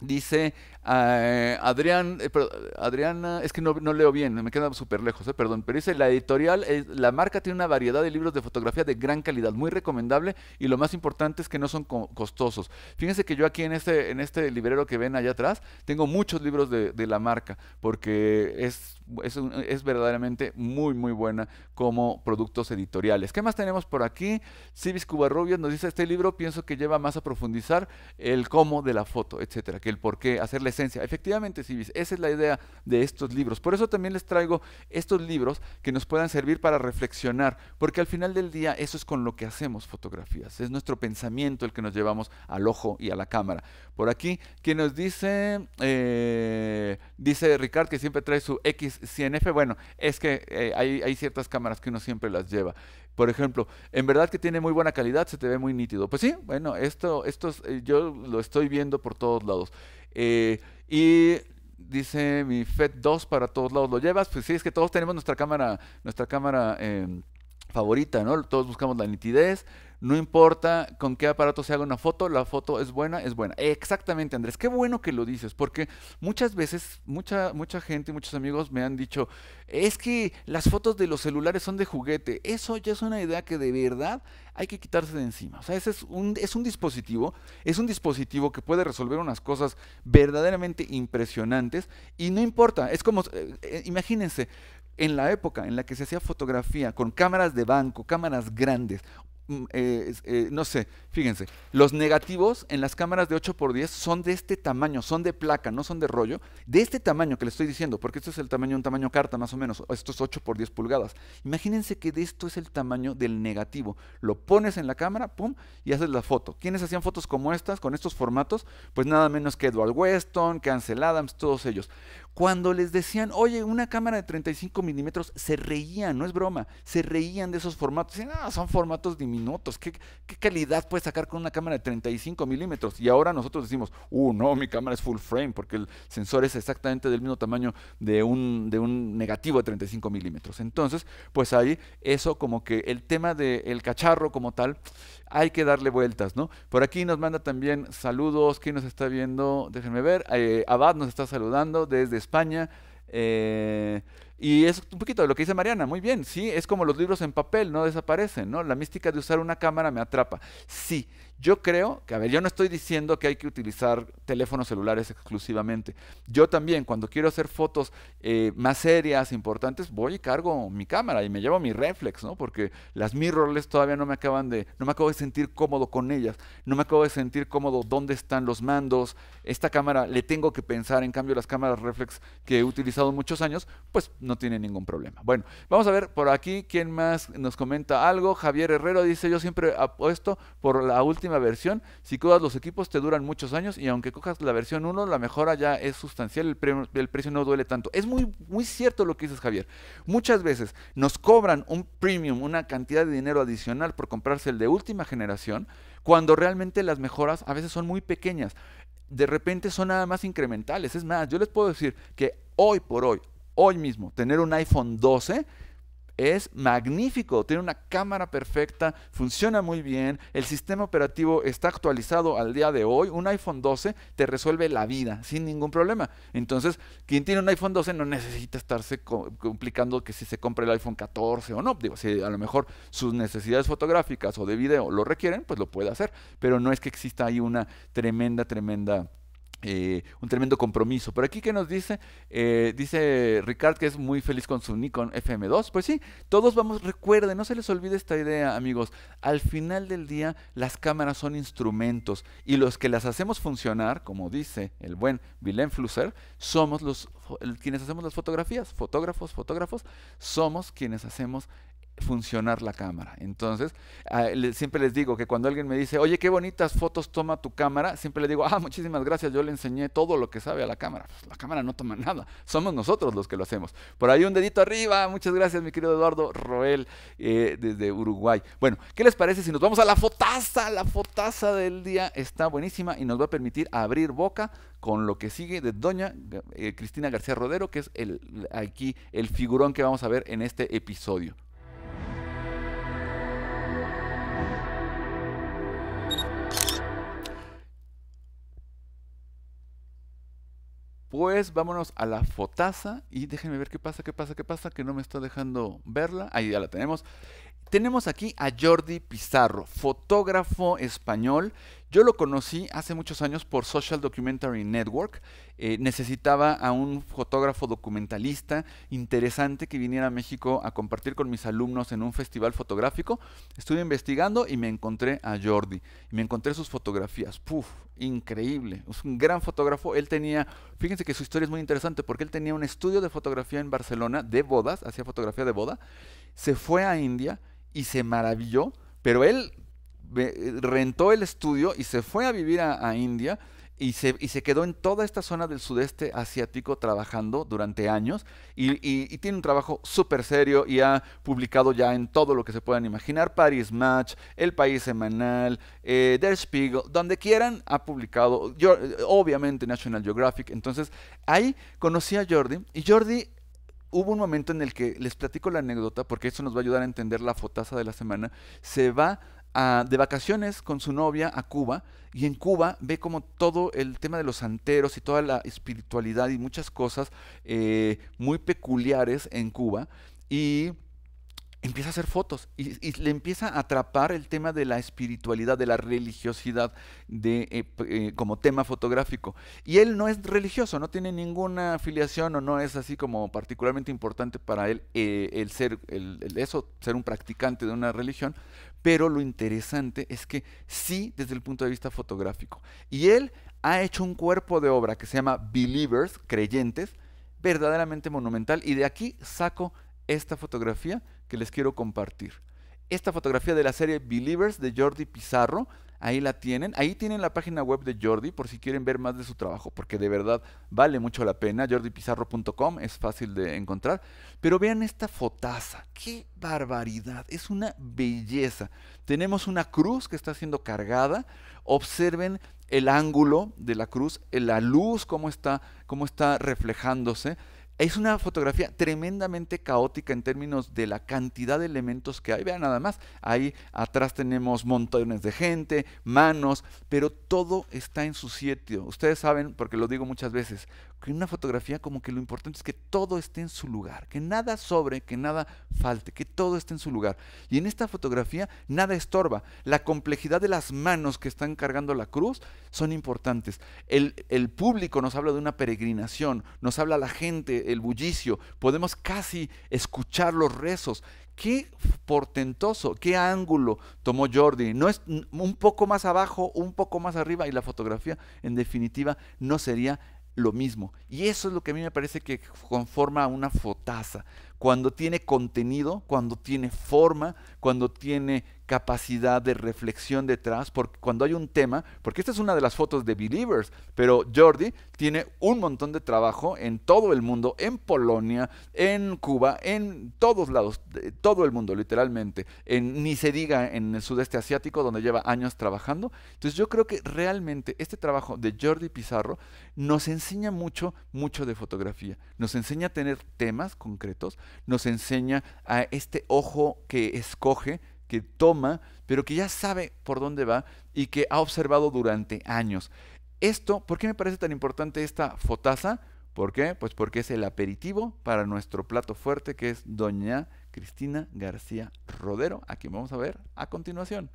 Dice eh, Adrián, eh, Adriana, es que no, no, leo bien, me queda súper lejos, eh, perdón, pero dice la editorial, la marca tiene una variedad de libros de fotografía de gran calidad, muy recomendable y lo más importante es que no son costosos. Fíjense que yo aquí en este, en este librero que ven allá atrás tengo muchos libros de, la marca porque es, es, es, verdaderamente muy, muy buena como productos editoriales. ¿Qué más tenemos por aquí? Civis Cubarrubias nos dice, este libro pienso que lleva más a profundizar el cómo de la foto, etcétera que el por qué, hacer la esencia. Efectivamente, Civis, esa es la idea de estos libros. Por eso también les traigo estos libros que nos puedan servir para reflexionar, porque al final del día eso es con lo que hacemos fotografías, es nuestro pensamiento el que nos llevamos al ojo y a la cámara. Por aquí, que nos dice, eh, dice Ricard que siempre trae su X100F, bueno, es que eh, hay, hay ciertas cámaras que uno siempre las lleva. Por ejemplo, en verdad que tiene muy buena calidad, se te ve muy nítido. Pues sí, bueno, esto, esto eh, yo lo estoy viendo por todos lados. Eh, y dice mi FED2 para todos lados, ¿lo llevas? Pues sí, es que todos tenemos nuestra cámara, nuestra cámara em, favorita, ¿no? Todos buscamos la nitidez. No importa con qué aparato se haga una foto, la foto es buena, es buena. Exactamente, Andrés. Qué bueno que lo dices, porque muchas veces, mucha, mucha gente, muchos amigos me han dicho, es que las fotos de los celulares son de juguete. Eso ya es una idea que de verdad hay que quitarse de encima. O sea, ese es un, es un dispositivo, es un dispositivo que puede resolver unas cosas verdaderamente impresionantes y no importa. Es como, eh, eh, imagínense, en la época en la que se hacía fotografía con cámaras de banco, cámaras grandes, Mm, eh, eh, no sé, fíjense, los negativos en las cámaras de 8x10 son de este tamaño, son de placa, no son de rollo, de este tamaño que les estoy diciendo, porque esto es el tamaño, un tamaño carta más o menos, esto es 8x10 pulgadas. Imagínense que de esto es el tamaño del negativo. Lo pones en la cámara, pum, y haces la foto. ¿Quiénes hacían fotos como estas, con estos formatos? Pues nada menos que Edward Weston, Cancel Adams, todos ellos. Cuando les decían, oye, una cámara de 35 milímetros, se reían, no es broma, se reían de esos formatos. Dicen, ah, son formatos diminutos, ¿qué, calidad puedes sacar con una cámara de 35 milímetros? Y ahora nosotros decimos, uh, no, mi cámara es full frame, porque el sensor es exactamente del mismo tamaño de un, de un negativo de 35 milímetros. Entonces, pues ahí eso como que el tema del cacharro como tal hay que darle vueltas, ¿no? Por aquí nos manda también saludos, ¿quién nos está viendo? Déjenme ver, eh, Abad nos está saludando desde España. Eh, y es un poquito lo que dice Mariana, muy bien, sí, es como los libros en papel, no desaparecen, ¿no? La mística de usar una cámara me atrapa. Sí, yo creo que, a ver, yo no estoy diciendo que hay que utilizar teléfonos celulares exclusivamente. Yo también, cuando quiero hacer fotos eh, más serias, importantes, voy y cargo mi cámara y me llevo mi reflex, ¿no? Porque las mirrorless todavía no me acaban de, no me acabo de sentir cómodo con ellas, no me acabo de sentir cómodo dónde están los mandos. Esta cámara le tengo que pensar, en cambio las cámaras reflex que he utilizado muchos años, pues no tiene ningún problema. Bueno, vamos a ver por aquí quién más nos comenta algo. Javier Herrero dice, yo siempre apuesto por la última versión, si cojas los equipos te duran muchos años y aunque cojas la versión 1, la mejora ya es sustancial, el, el precio no duele tanto. Es muy, muy cierto lo que dices Javier. Muchas veces nos cobran un premium, una cantidad de dinero adicional por comprarse el de última generación, cuando realmente las mejoras a veces son muy pequeñas. De repente son nada más incrementales. Es más, yo les puedo decir que hoy por hoy, hoy mismo, tener un iPhone 12 es magnífico, tiene una cámara perfecta, funciona muy bien, el sistema operativo está actualizado al día de hoy, un iPhone 12 te resuelve la vida sin ningún problema. Entonces, quien tiene un iPhone 12 no necesita estarse complicando que si se compre el iPhone 14 o no, digo, si a lo mejor sus necesidades fotográficas o de video lo requieren, pues lo puede hacer, pero no es que exista ahí una tremenda, tremenda eh, un tremendo compromiso. Pero aquí que nos dice, eh, dice Ricard que es muy feliz con su Nikon FM2. Pues sí, todos vamos, recuerden, no se les olvide esta idea, amigos. Al final del día, las cámaras son instrumentos y los que las hacemos funcionar, como dice el buen Willem Flusser, somos los quienes hacemos las fotografías, fotógrafos, fotógrafos, somos quienes hacemos funcionar la cámara. Entonces, ah, siempre les digo que cuando alguien me dice, oye, qué bonitas fotos toma tu cámara, siempre le digo, ah, muchísimas gracias, yo le enseñé todo lo que sabe a la cámara. Pues, la cámara no toma nada, somos nosotros los que lo hacemos. Por ahí un dedito arriba, muchas gracias, mi querido Eduardo Roel, eh, desde Uruguay. Bueno, ¿qué les parece si nos vamos a la fotaza? La fotaza del día está buenísima y nos va a permitir abrir boca con lo que sigue de Doña eh, Cristina García Rodero, que es el, aquí el figurón que vamos a ver en este episodio. Pues vámonos a la fotaza y déjenme ver qué pasa, qué pasa, qué pasa, que no me está dejando verla. Ahí ya la tenemos. Tenemos aquí a Jordi Pizarro, fotógrafo español yo lo conocí hace muchos años por Social Documentary Network. Eh, necesitaba a un fotógrafo documentalista interesante que viniera a México a compartir con mis alumnos en un festival fotográfico. Estuve investigando y me encontré a Jordi. Me encontré sus fotografías. Puf, increíble. Es un gran fotógrafo. Él tenía, fíjense que su historia es muy interesante porque él tenía un estudio de fotografía en Barcelona de bodas, hacía fotografía de boda. Se fue a India y se maravilló, pero él rentó el estudio y se fue a vivir a, India y se, y se, quedó en toda esta zona del sudeste asiático trabajando durante años y, tiene un trabajo súper serio y ha publicado ya en todo lo que se puedan imaginar, Paris Match, El País Semanal, eh, Der Spiegel, donde quieran ha publicado, obviamente National Geographic, entonces ahí conocí a Jordi y Jordi hubo un momento en el que les platico la anécdota porque eso nos va a ayudar a entender la fotaza de la semana, se va de vacaciones con su novia a Cuba y en Cuba ve como todo el tema de los santeros y toda la espiritualidad y muchas cosas eh, muy peculiares en Cuba y empieza a hacer fotos y, le empieza a atrapar el tema de la espiritualidad, de la religiosidad de, eh, eh, como tema fotográfico. Y él no es religioso, no tiene ninguna afiliación o no es así como particularmente importante para él el ser, eso, ser un practicante de una religión, pero lo interesante es que sí desde el punto de vista fotográfico. Y él ha hecho un cuerpo de obra que se llama Believers, creyentes, verdaderamente monumental. Y de aquí saco esta fotografía que les quiero compartir. Esta fotografía de la serie Believers de Jordi Pizarro, Ahí la tienen. Ahí tienen la página web de Jordi por si quieren ver más de su trabajo, porque de verdad vale mucho la pena. JordiPizarro.com es fácil de encontrar. Pero vean esta fotaza. ¡Qué barbaridad! Es una belleza. Tenemos una cruz que está siendo cargada. Observen el ángulo de la cruz, la luz, cómo está, está reflejándose. Es una fotografía tremendamente caótica en términos de la cantidad de elementos que hay. Vean nada más, ahí atrás tenemos montones de gente, manos, pero todo está en su sitio. Ustedes saben, porque lo digo muchas veces, que una fotografía como que lo importante es que todo esté en su lugar, que nada sobre, que nada falte, que todo esté en su lugar. Y en esta fotografía nada estorba. La complejidad de las manos que están cargando la cruz son importantes. El, el público nos habla de una peregrinación, nos habla la gente, el bullicio, podemos casi escuchar los rezos. Qué portentoso, qué ángulo tomó Jordi. No es un poco más abajo, un poco más arriba y la fotografía en definitiva no sería lo mismo. Y eso es lo que a mí me parece que conforma una fotaza cuando tiene contenido, cuando tiene forma, cuando tiene capacidad de reflexión detrás, porque cuando hay un tema, porque esta es una de las fotos de Believers, pero Jordi tiene un montón de trabajo en todo el mundo, en Polonia, en Cuba, en todos lados, todo el mundo literalmente, en, ni se diga en el sudeste asiático donde lleva años trabajando. Entonces yo creo que realmente este trabajo de Jordi Pizarro nos enseña mucho, mucho de fotografía, nos enseña a tener temas concretos, nos enseña a este ojo que escoge, que toma, pero que ya sabe por dónde va y que ha observado durante años. Esto, ¿por qué me parece tan importante esta fotaza? ¿Por qué? Pues porque es el aperitivo para nuestro plato fuerte que es Doña Cristina García Rodero, a quien vamos a ver a continuación.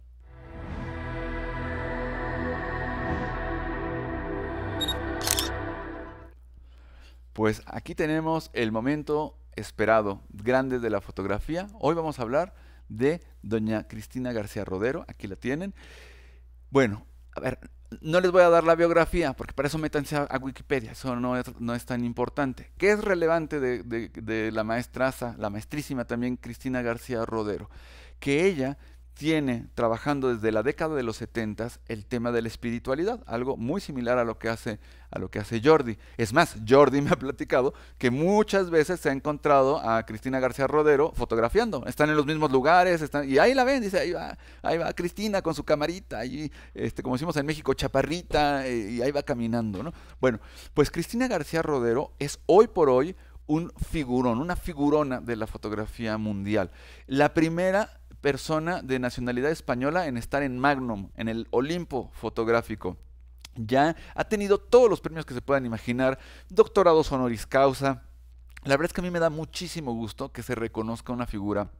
Pues aquí tenemos el momento esperado, grande de la fotografía. Hoy vamos a hablar de doña Cristina García Rodero, aquí la tienen. Bueno, a ver, no les voy a dar la biografía, porque para eso métanse a, Wikipedia, eso no es, tan importante. ¿Qué es relevante de, de la maestraza, la maestrísima también Cristina García Rodero? Que ella tiene trabajando desde la década de los 70 el tema de la espiritualidad, algo muy similar a lo que hace a lo que hace Jordi. Es más, Jordi me ha platicado que muchas veces se ha encontrado a Cristina García Rodero fotografiando. Están en los mismos lugares, están y ahí la ven, dice, ahí va, ahí va Cristina con su camarita, ahí este como decimos en México chaparrita eh, y ahí va caminando, ¿no? Bueno, pues Cristina García Rodero es hoy por hoy un figurón, una figurona de la fotografía mundial. La primera persona de nacionalidad española en estar en Magnum, en el Olimpo fotográfico. Ya ha tenido todos los premios que se puedan imaginar, doctorados honoris causa. La verdad es que a mí me da muchísimo gusto que se reconozca una figura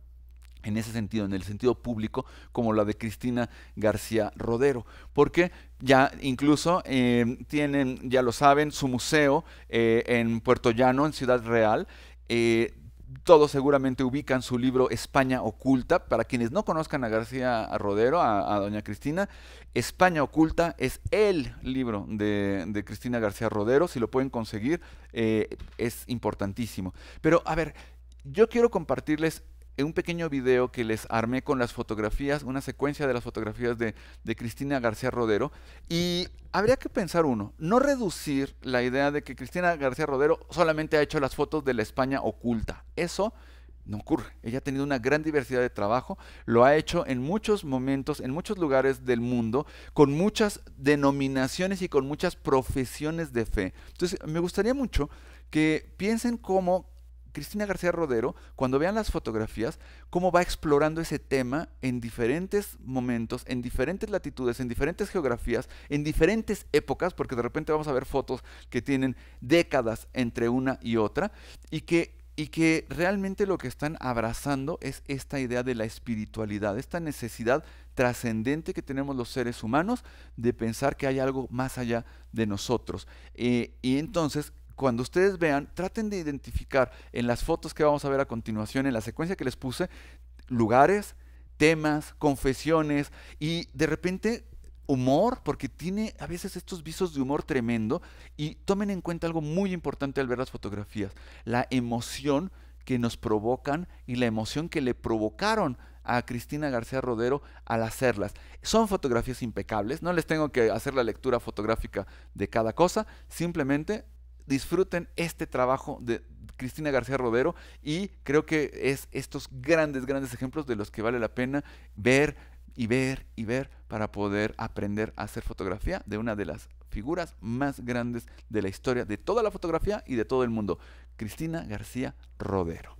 en ese sentido, en el sentido público, como la de Cristina García Rodero, porque ya incluso em, tienen, ya lo saben, su museo eh, en Puerto Llano, en Ciudad Real, eh, todos seguramente ubican su libro España Oculta. Para quienes no conozcan a García Rodero, a, doña Cristina, España Oculta es el libro de, Cristina García Rodero. Si lo pueden conseguir, eh, es importantísimo. Pero a ver, yo quiero compartirles un pequeño video que les armé con las fotografías, una secuencia de las fotografías de, de, Cristina García Rodero. Y habría que pensar uno, no reducir la idea de que Cristina García Rodero solamente ha hecho las fotos de la España oculta. Eso no ocurre. Ella ha tenido una gran diversidad de trabajo, lo ha hecho en muchos momentos, en muchos lugares del mundo, con muchas denominaciones y con muchas profesiones de fe. Entonces, me gustaría mucho que piensen cómo Cristina García Rodero, cuando vean las fotografías, cómo va explorando ese tema en diferentes momentos, en diferentes latitudes, en diferentes geografías, en diferentes épocas, porque de repente vamos a ver fotos que tienen décadas entre una y otra, y que y que realmente lo que están abrazando es esta idea de la espiritualidad, esta necesidad trascendente que tenemos los seres humanos de pensar que hay algo más allá de nosotros. Eh, y entonces cuando ustedes vean, traten de identificar en las fotos que vamos a ver a continuación, en la secuencia que les puse, lugares, temas, confesiones y de repente humor, porque tiene a veces estos visos de humor tremendo y tomen en cuenta algo muy importante al ver las fotografías, la emoción que nos provocan y la emoción que le provocaron a Cristina García Rodero al hacerlas. Son fotografías impecables, no les tengo que hacer la lectura fotográfica de cada cosa, simplemente disfruten este trabajo de Cristina García Rodero y creo que es estos grandes, grandes ejemplos de los que vale la pena ver y ver y ver para poder aprender a hacer fotografía de una de las figuras más grandes de la historia de toda la fotografía y de todo el mundo, Cristina García Rodero.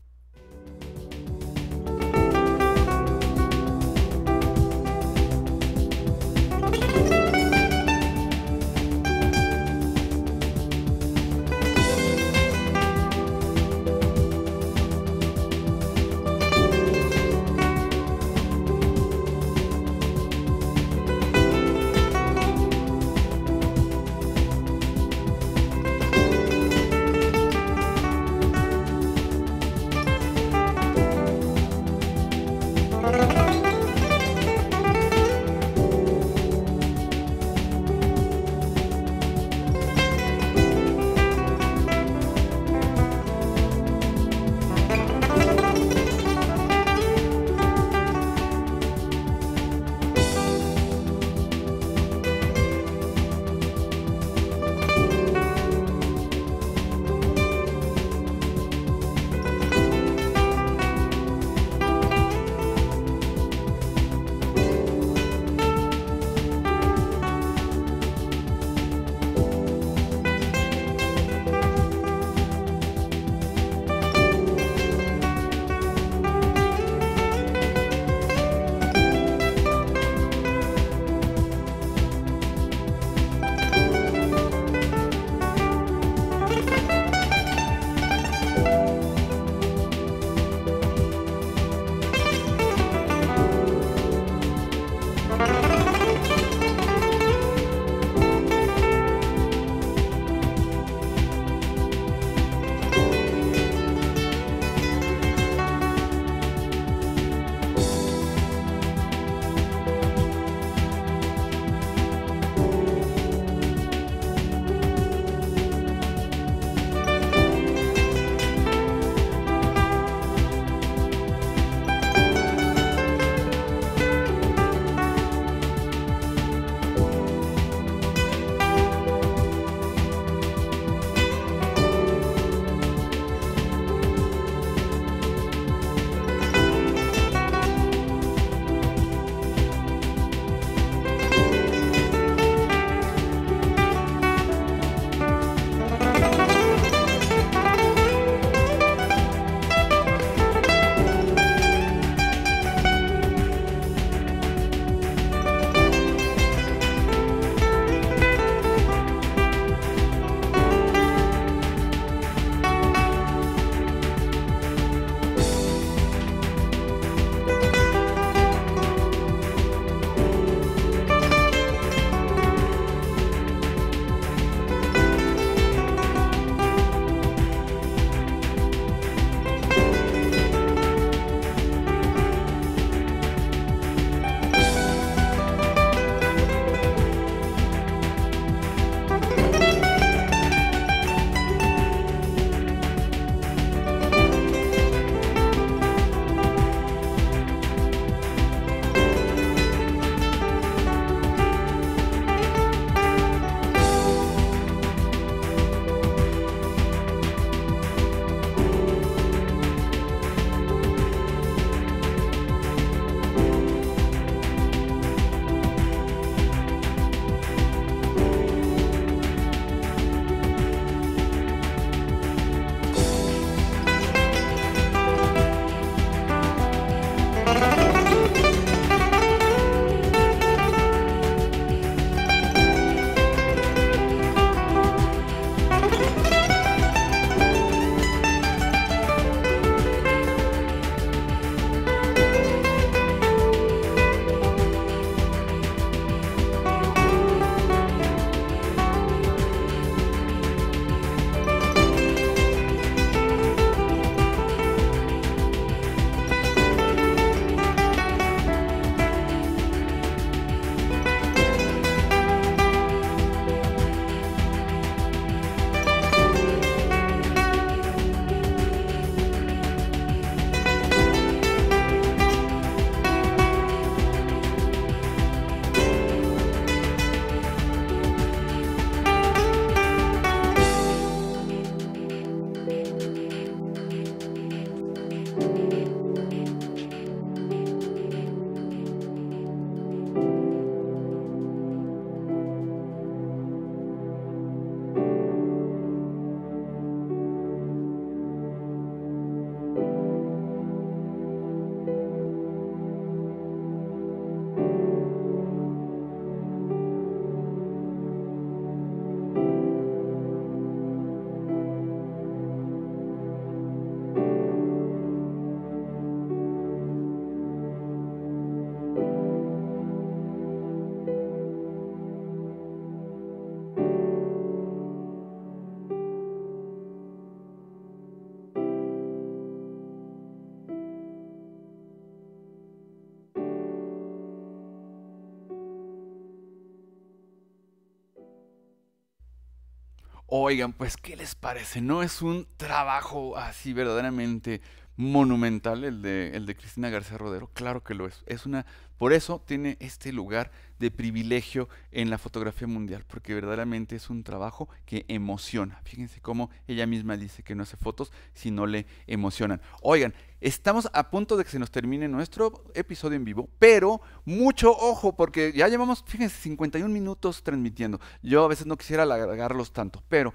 Oigan, pues, ¿qué les parece? No es un trabajo así verdaderamente monumental el de, el de Cristina García Rodero. Claro que lo es. Es una por eso tiene este lugar de privilegio en la fotografía mundial, porque verdaderamente es un trabajo que emociona. Fíjense cómo ella misma dice que no hace fotos si no le emocionan. Oigan, estamos a punto de que se nos termine nuestro episodio en vivo, pero mucho ojo, porque ya llevamos, fíjense, 51 minutos transmitiendo. Yo a veces no quisiera alargarlos tanto, pero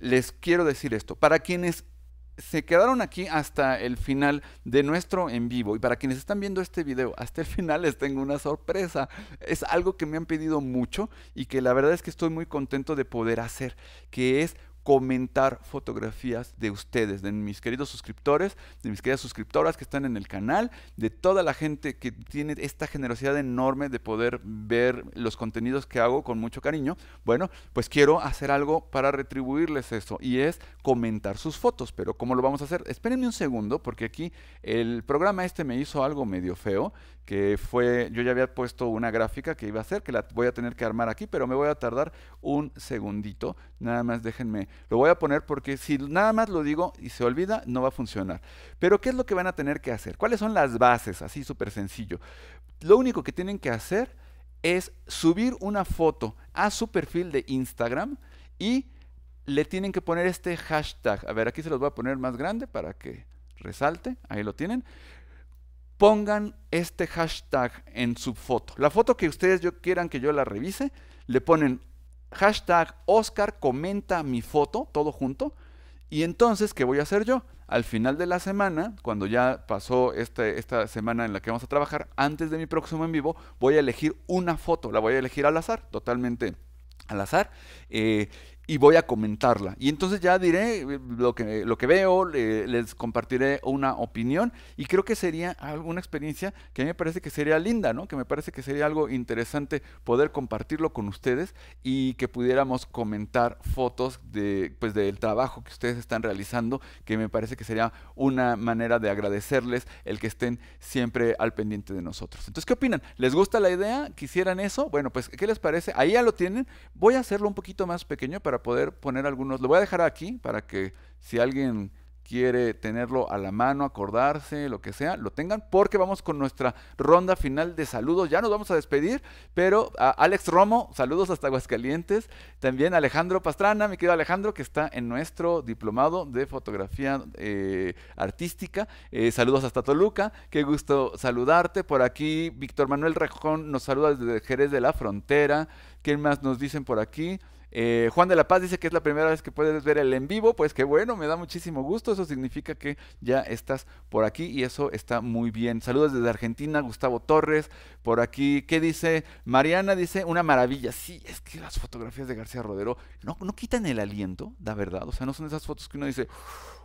les quiero decir esto. Para quienes se quedaron aquí hasta el final de nuestro en vivo. Y para quienes están viendo este video, hasta el final les tengo una sorpresa. Es algo que me han pedido mucho y que la verdad es que estoy muy contento de poder hacer, que es comentar fotografías de ustedes, de mis queridos suscriptores, de mis queridas suscriptoras que están en el canal, de toda la gente que tiene esta generosidad enorme de poder ver los contenidos que hago con mucho cariño. Bueno, pues quiero hacer algo para retribuirles eso y es comentar sus fotos, pero ¿cómo lo vamos a hacer? Espérenme un segundo porque aquí el programa este me hizo algo medio feo que fue, yo ya había puesto una gráfica que iba a hacer, que la voy a tener que armar aquí, pero me voy a tardar un segundito, nada más déjenme, lo voy a poner porque si nada más lo digo y se olvida, no va a funcionar. Pero ¿qué es lo que van a tener que hacer? ¿Cuáles son las bases? Así súper sencillo. Lo único que tienen que hacer es subir una foto a su perfil de Instagram y le tienen que poner este hashtag. A ver, aquí se los voy a poner más grande para que resalte, ahí lo tienen pongan este hashtag en su foto. La foto que ustedes yo, quieran que yo la revise, le ponen hashtag Oscar comenta mi foto, todo junto. Y entonces, ¿qué voy a hacer yo? Al final de la semana, cuando ya pasó este, esta semana en la que vamos a trabajar, antes de mi próximo en vivo, voy a elegir una foto, la voy a elegir al azar, totalmente al azar. Eh, y voy a comentarla. Y entonces ya diré eh, lo que, lo que veo, les compartiré una opinión y creo que sería alguna experiencia que a mí me parece que sería linda, ¿no? Que me parece que sería algo interesante poder compartirlo con ustedes y que pudiéramos comentar fotos de, pues, del trabajo que ustedes están realizando, que me parece que sería una manera de agradecerles el que estén siempre al pendiente de nosotros. Entonces, ¿qué opinan? ¿Les gusta la idea? ¿Quisieran eso? Bueno, pues, ¿qué les parece? Ahí ya lo tienen. Voy a hacerlo un poquito más pequeño para poder poner algunos. Lo voy a dejar aquí para que si alguien quiere tenerlo a la mano, acordarse, lo que sea, lo tengan porque vamos con nuestra ronda final de saludos. Ya nos vamos a despedir, pero a Alex Romo, saludos hasta Aguascalientes. También Alejandro Pastrana, mi querido Alejandro, que está en nuestro diplomado de fotografía eh, artística. Eh, saludos hasta Toluca, qué gusto saludarte. Por aquí Víctor Manuel Rejón nos saluda desde Jerez de la Frontera. ¿Quién más nos dicen por aquí? Eh, Juan de la Paz dice que es la primera vez que puedes ver el en vivo, pues que bueno, me da muchísimo gusto, eso significa que ya estás por aquí y eso está muy bien. Saludos desde Argentina, Gustavo Torres, por aquí, ¿qué dice? Mariana dice, una maravilla, sí, es que las fotografías de García Rodero no, quitan el aliento, da verdad, o sea, no son esas fotos que uno dice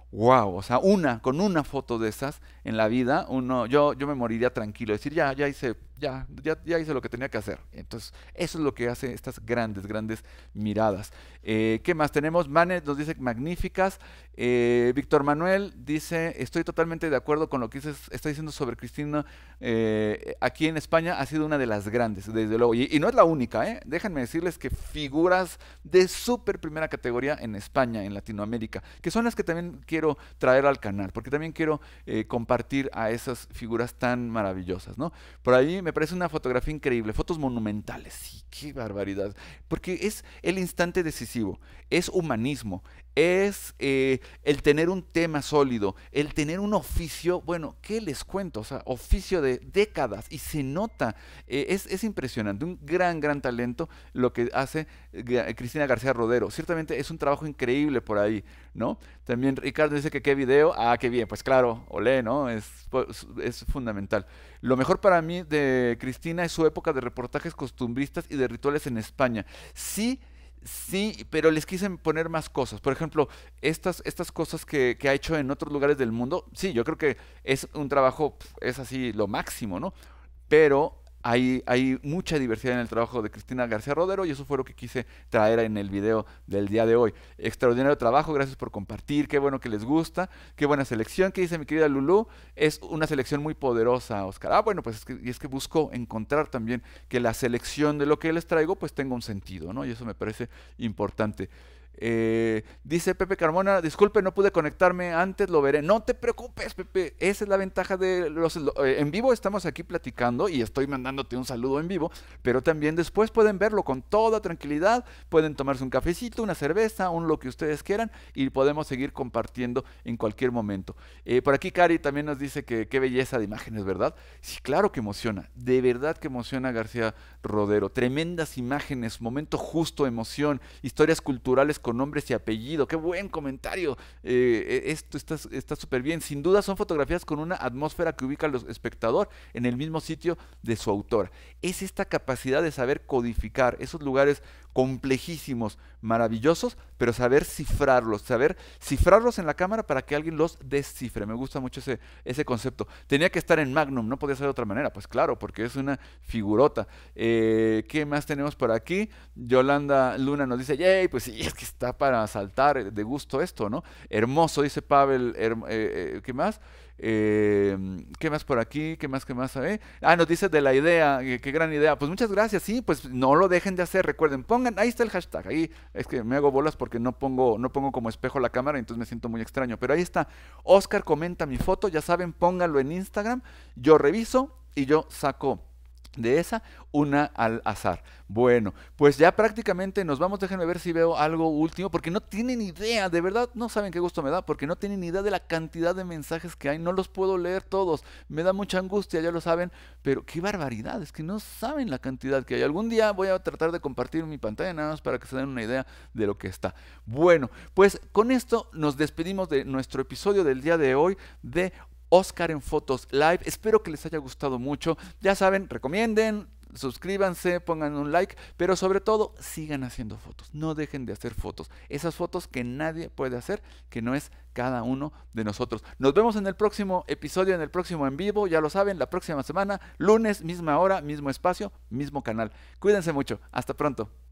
wow, o sea, una, con una foto de esas en la vida, uno, yo, yo me moriría tranquilo, decir, ya, ya hice ya, ya, hice lo que tenía que hacer. Entonces, eso es lo que hace estas grandes, grandes miradas. Eh, ¿Qué más tenemos? Manet nos dice magníficas. Eh, Víctor Manuel dice, estoy totalmente de acuerdo con lo que está diciendo sobre Cristina. Eh, aquí en España ha sido una de las grandes, desde luego. Y, no es la única, ¿eh? Déjenme decirles que figuras de súper primera categoría en España, en Latinoamérica, que son las que también quiero traer al canal, porque también quiero compartir a esas figuras tan maravillosas, ¿no? Por ahí me parece una fotografía increíble, fotos monumentales, sí, qué barbaridad, porque es el instante decisivo, es humanismo, es eh, el tener un tema sólido, el tener un oficio, bueno, ¿qué les cuento? O sea, oficio de décadas y se nota, eh, es, impresionante, un gran, gran talento lo que hace eh, Cristina García Rodero. Ciertamente es un trabajo increíble por ahí, ¿no? También Ricardo dice que qué video, ah, qué bien, pues claro, olé, ¿no? Es, pues, es fundamental. Lo mejor para mí de Cristina es su época de reportajes costumbristas y de rituales en España. Sí, Sí, pero les quise poner más cosas. Por ejemplo, estas, estas cosas que, que, ha hecho en otros lugares del mundo, sí, yo creo que es un trabajo, es así lo máximo, ¿no? Pero hay, mucha diversidad en el trabajo de Cristina García Rodero y eso fue lo que quise traer en el video del día de hoy. Extraordinario trabajo, gracias por compartir, qué bueno que les gusta, qué buena selección que dice mi querida Lulu? es una selección muy poderosa, Oscar. Ah, bueno, pues es que, y es que busco encontrar también que la selección de lo que les traigo pues tenga un sentido, ¿no? Y eso me parece importante. Eh, dice Pepe Carmona, disculpe, no pude conectarme antes, lo veré. No te preocupes, Pepe. Esa es la ventaja de los... Eh, en vivo estamos aquí platicando y estoy mandándote un saludo en vivo, pero también después pueden verlo con toda tranquilidad. Pueden tomarse un cafecito, una cerveza, un lo que ustedes quieran y podemos seguir compartiendo en cualquier momento. Eh, por aquí Cari también nos dice que qué belleza de imágenes, ¿verdad? Sí, claro que emociona. De verdad que emociona García Rodero. Tremendas imágenes, momento justo, emoción, historias culturales con nombres y apellido. Qué buen comentario. Eh, eh, esto está súper bien. Sin duda son fotografías con una atmósfera que ubica al espectador en el mismo sitio de su autor. Es esta capacidad de saber codificar esos lugares complejísimos, maravillosos, pero saber cifrarlos, saber cifrarlos en la cámara para que alguien los descifre. Me gusta mucho ese, concepto. Tenía que estar en Magnum, no podía ser de otra manera. Pues claro, porque es una figurota. Eh, ¿Qué más tenemos por aquí? Yolanda Luna nos dice, yay, pues sí, es que está para saltar de gusto esto, ¿no? Hermoso, dice Pavel, eh, eh, ¿qué más? Em, ¿Qué más por aquí? ¿Qué más? ¿Qué más? Ah, nos dice de la idea, qué gran idea. Pues muchas gracias, sí, pues no lo dejen de hacer, recuerden, pongan, ahí está el hashtag, ahí es que me hago bolas porque no pongo, no pongo como espejo la cámara, entonces me siento muy extraño, pero ahí está, Oscar comenta mi foto, ya saben, pónganlo en Instagram, yo reviso y yo saco de esa, una al azar. Bueno, pues ya prácticamente nos vamos, déjenme ver si veo algo último, porque no tienen idea, de verdad, no saben qué gusto me da, porque no tienen idea de la cantidad de mensajes que hay, no los puedo leer todos, me da mucha angustia, ya lo saben, pero qué barbaridad, es que no saben la cantidad que hay. Algún día voy a tratar de compartir mi pantalla nada más para que se den una idea de lo que está. Bueno, pues con esto nos despedimos de nuestro episodio del día de hoy de Oscar en Fotos Live. Espero que les haya gustado mucho. Ya saben, recomienden, suscríbanse, pongan un like, pero sobre todo sigan haciendo fotos, no dejen de hacer fotos, esas fotos que nadie puede hacer, que no es cada uno de nosotros. Nos vemos en el próximo episodio, en el próximo en vivo, ya lo saben, la próxima semana, lunes, misma hora, mismo espacio, mismo canal. Cuídense mucho, hasta pronto.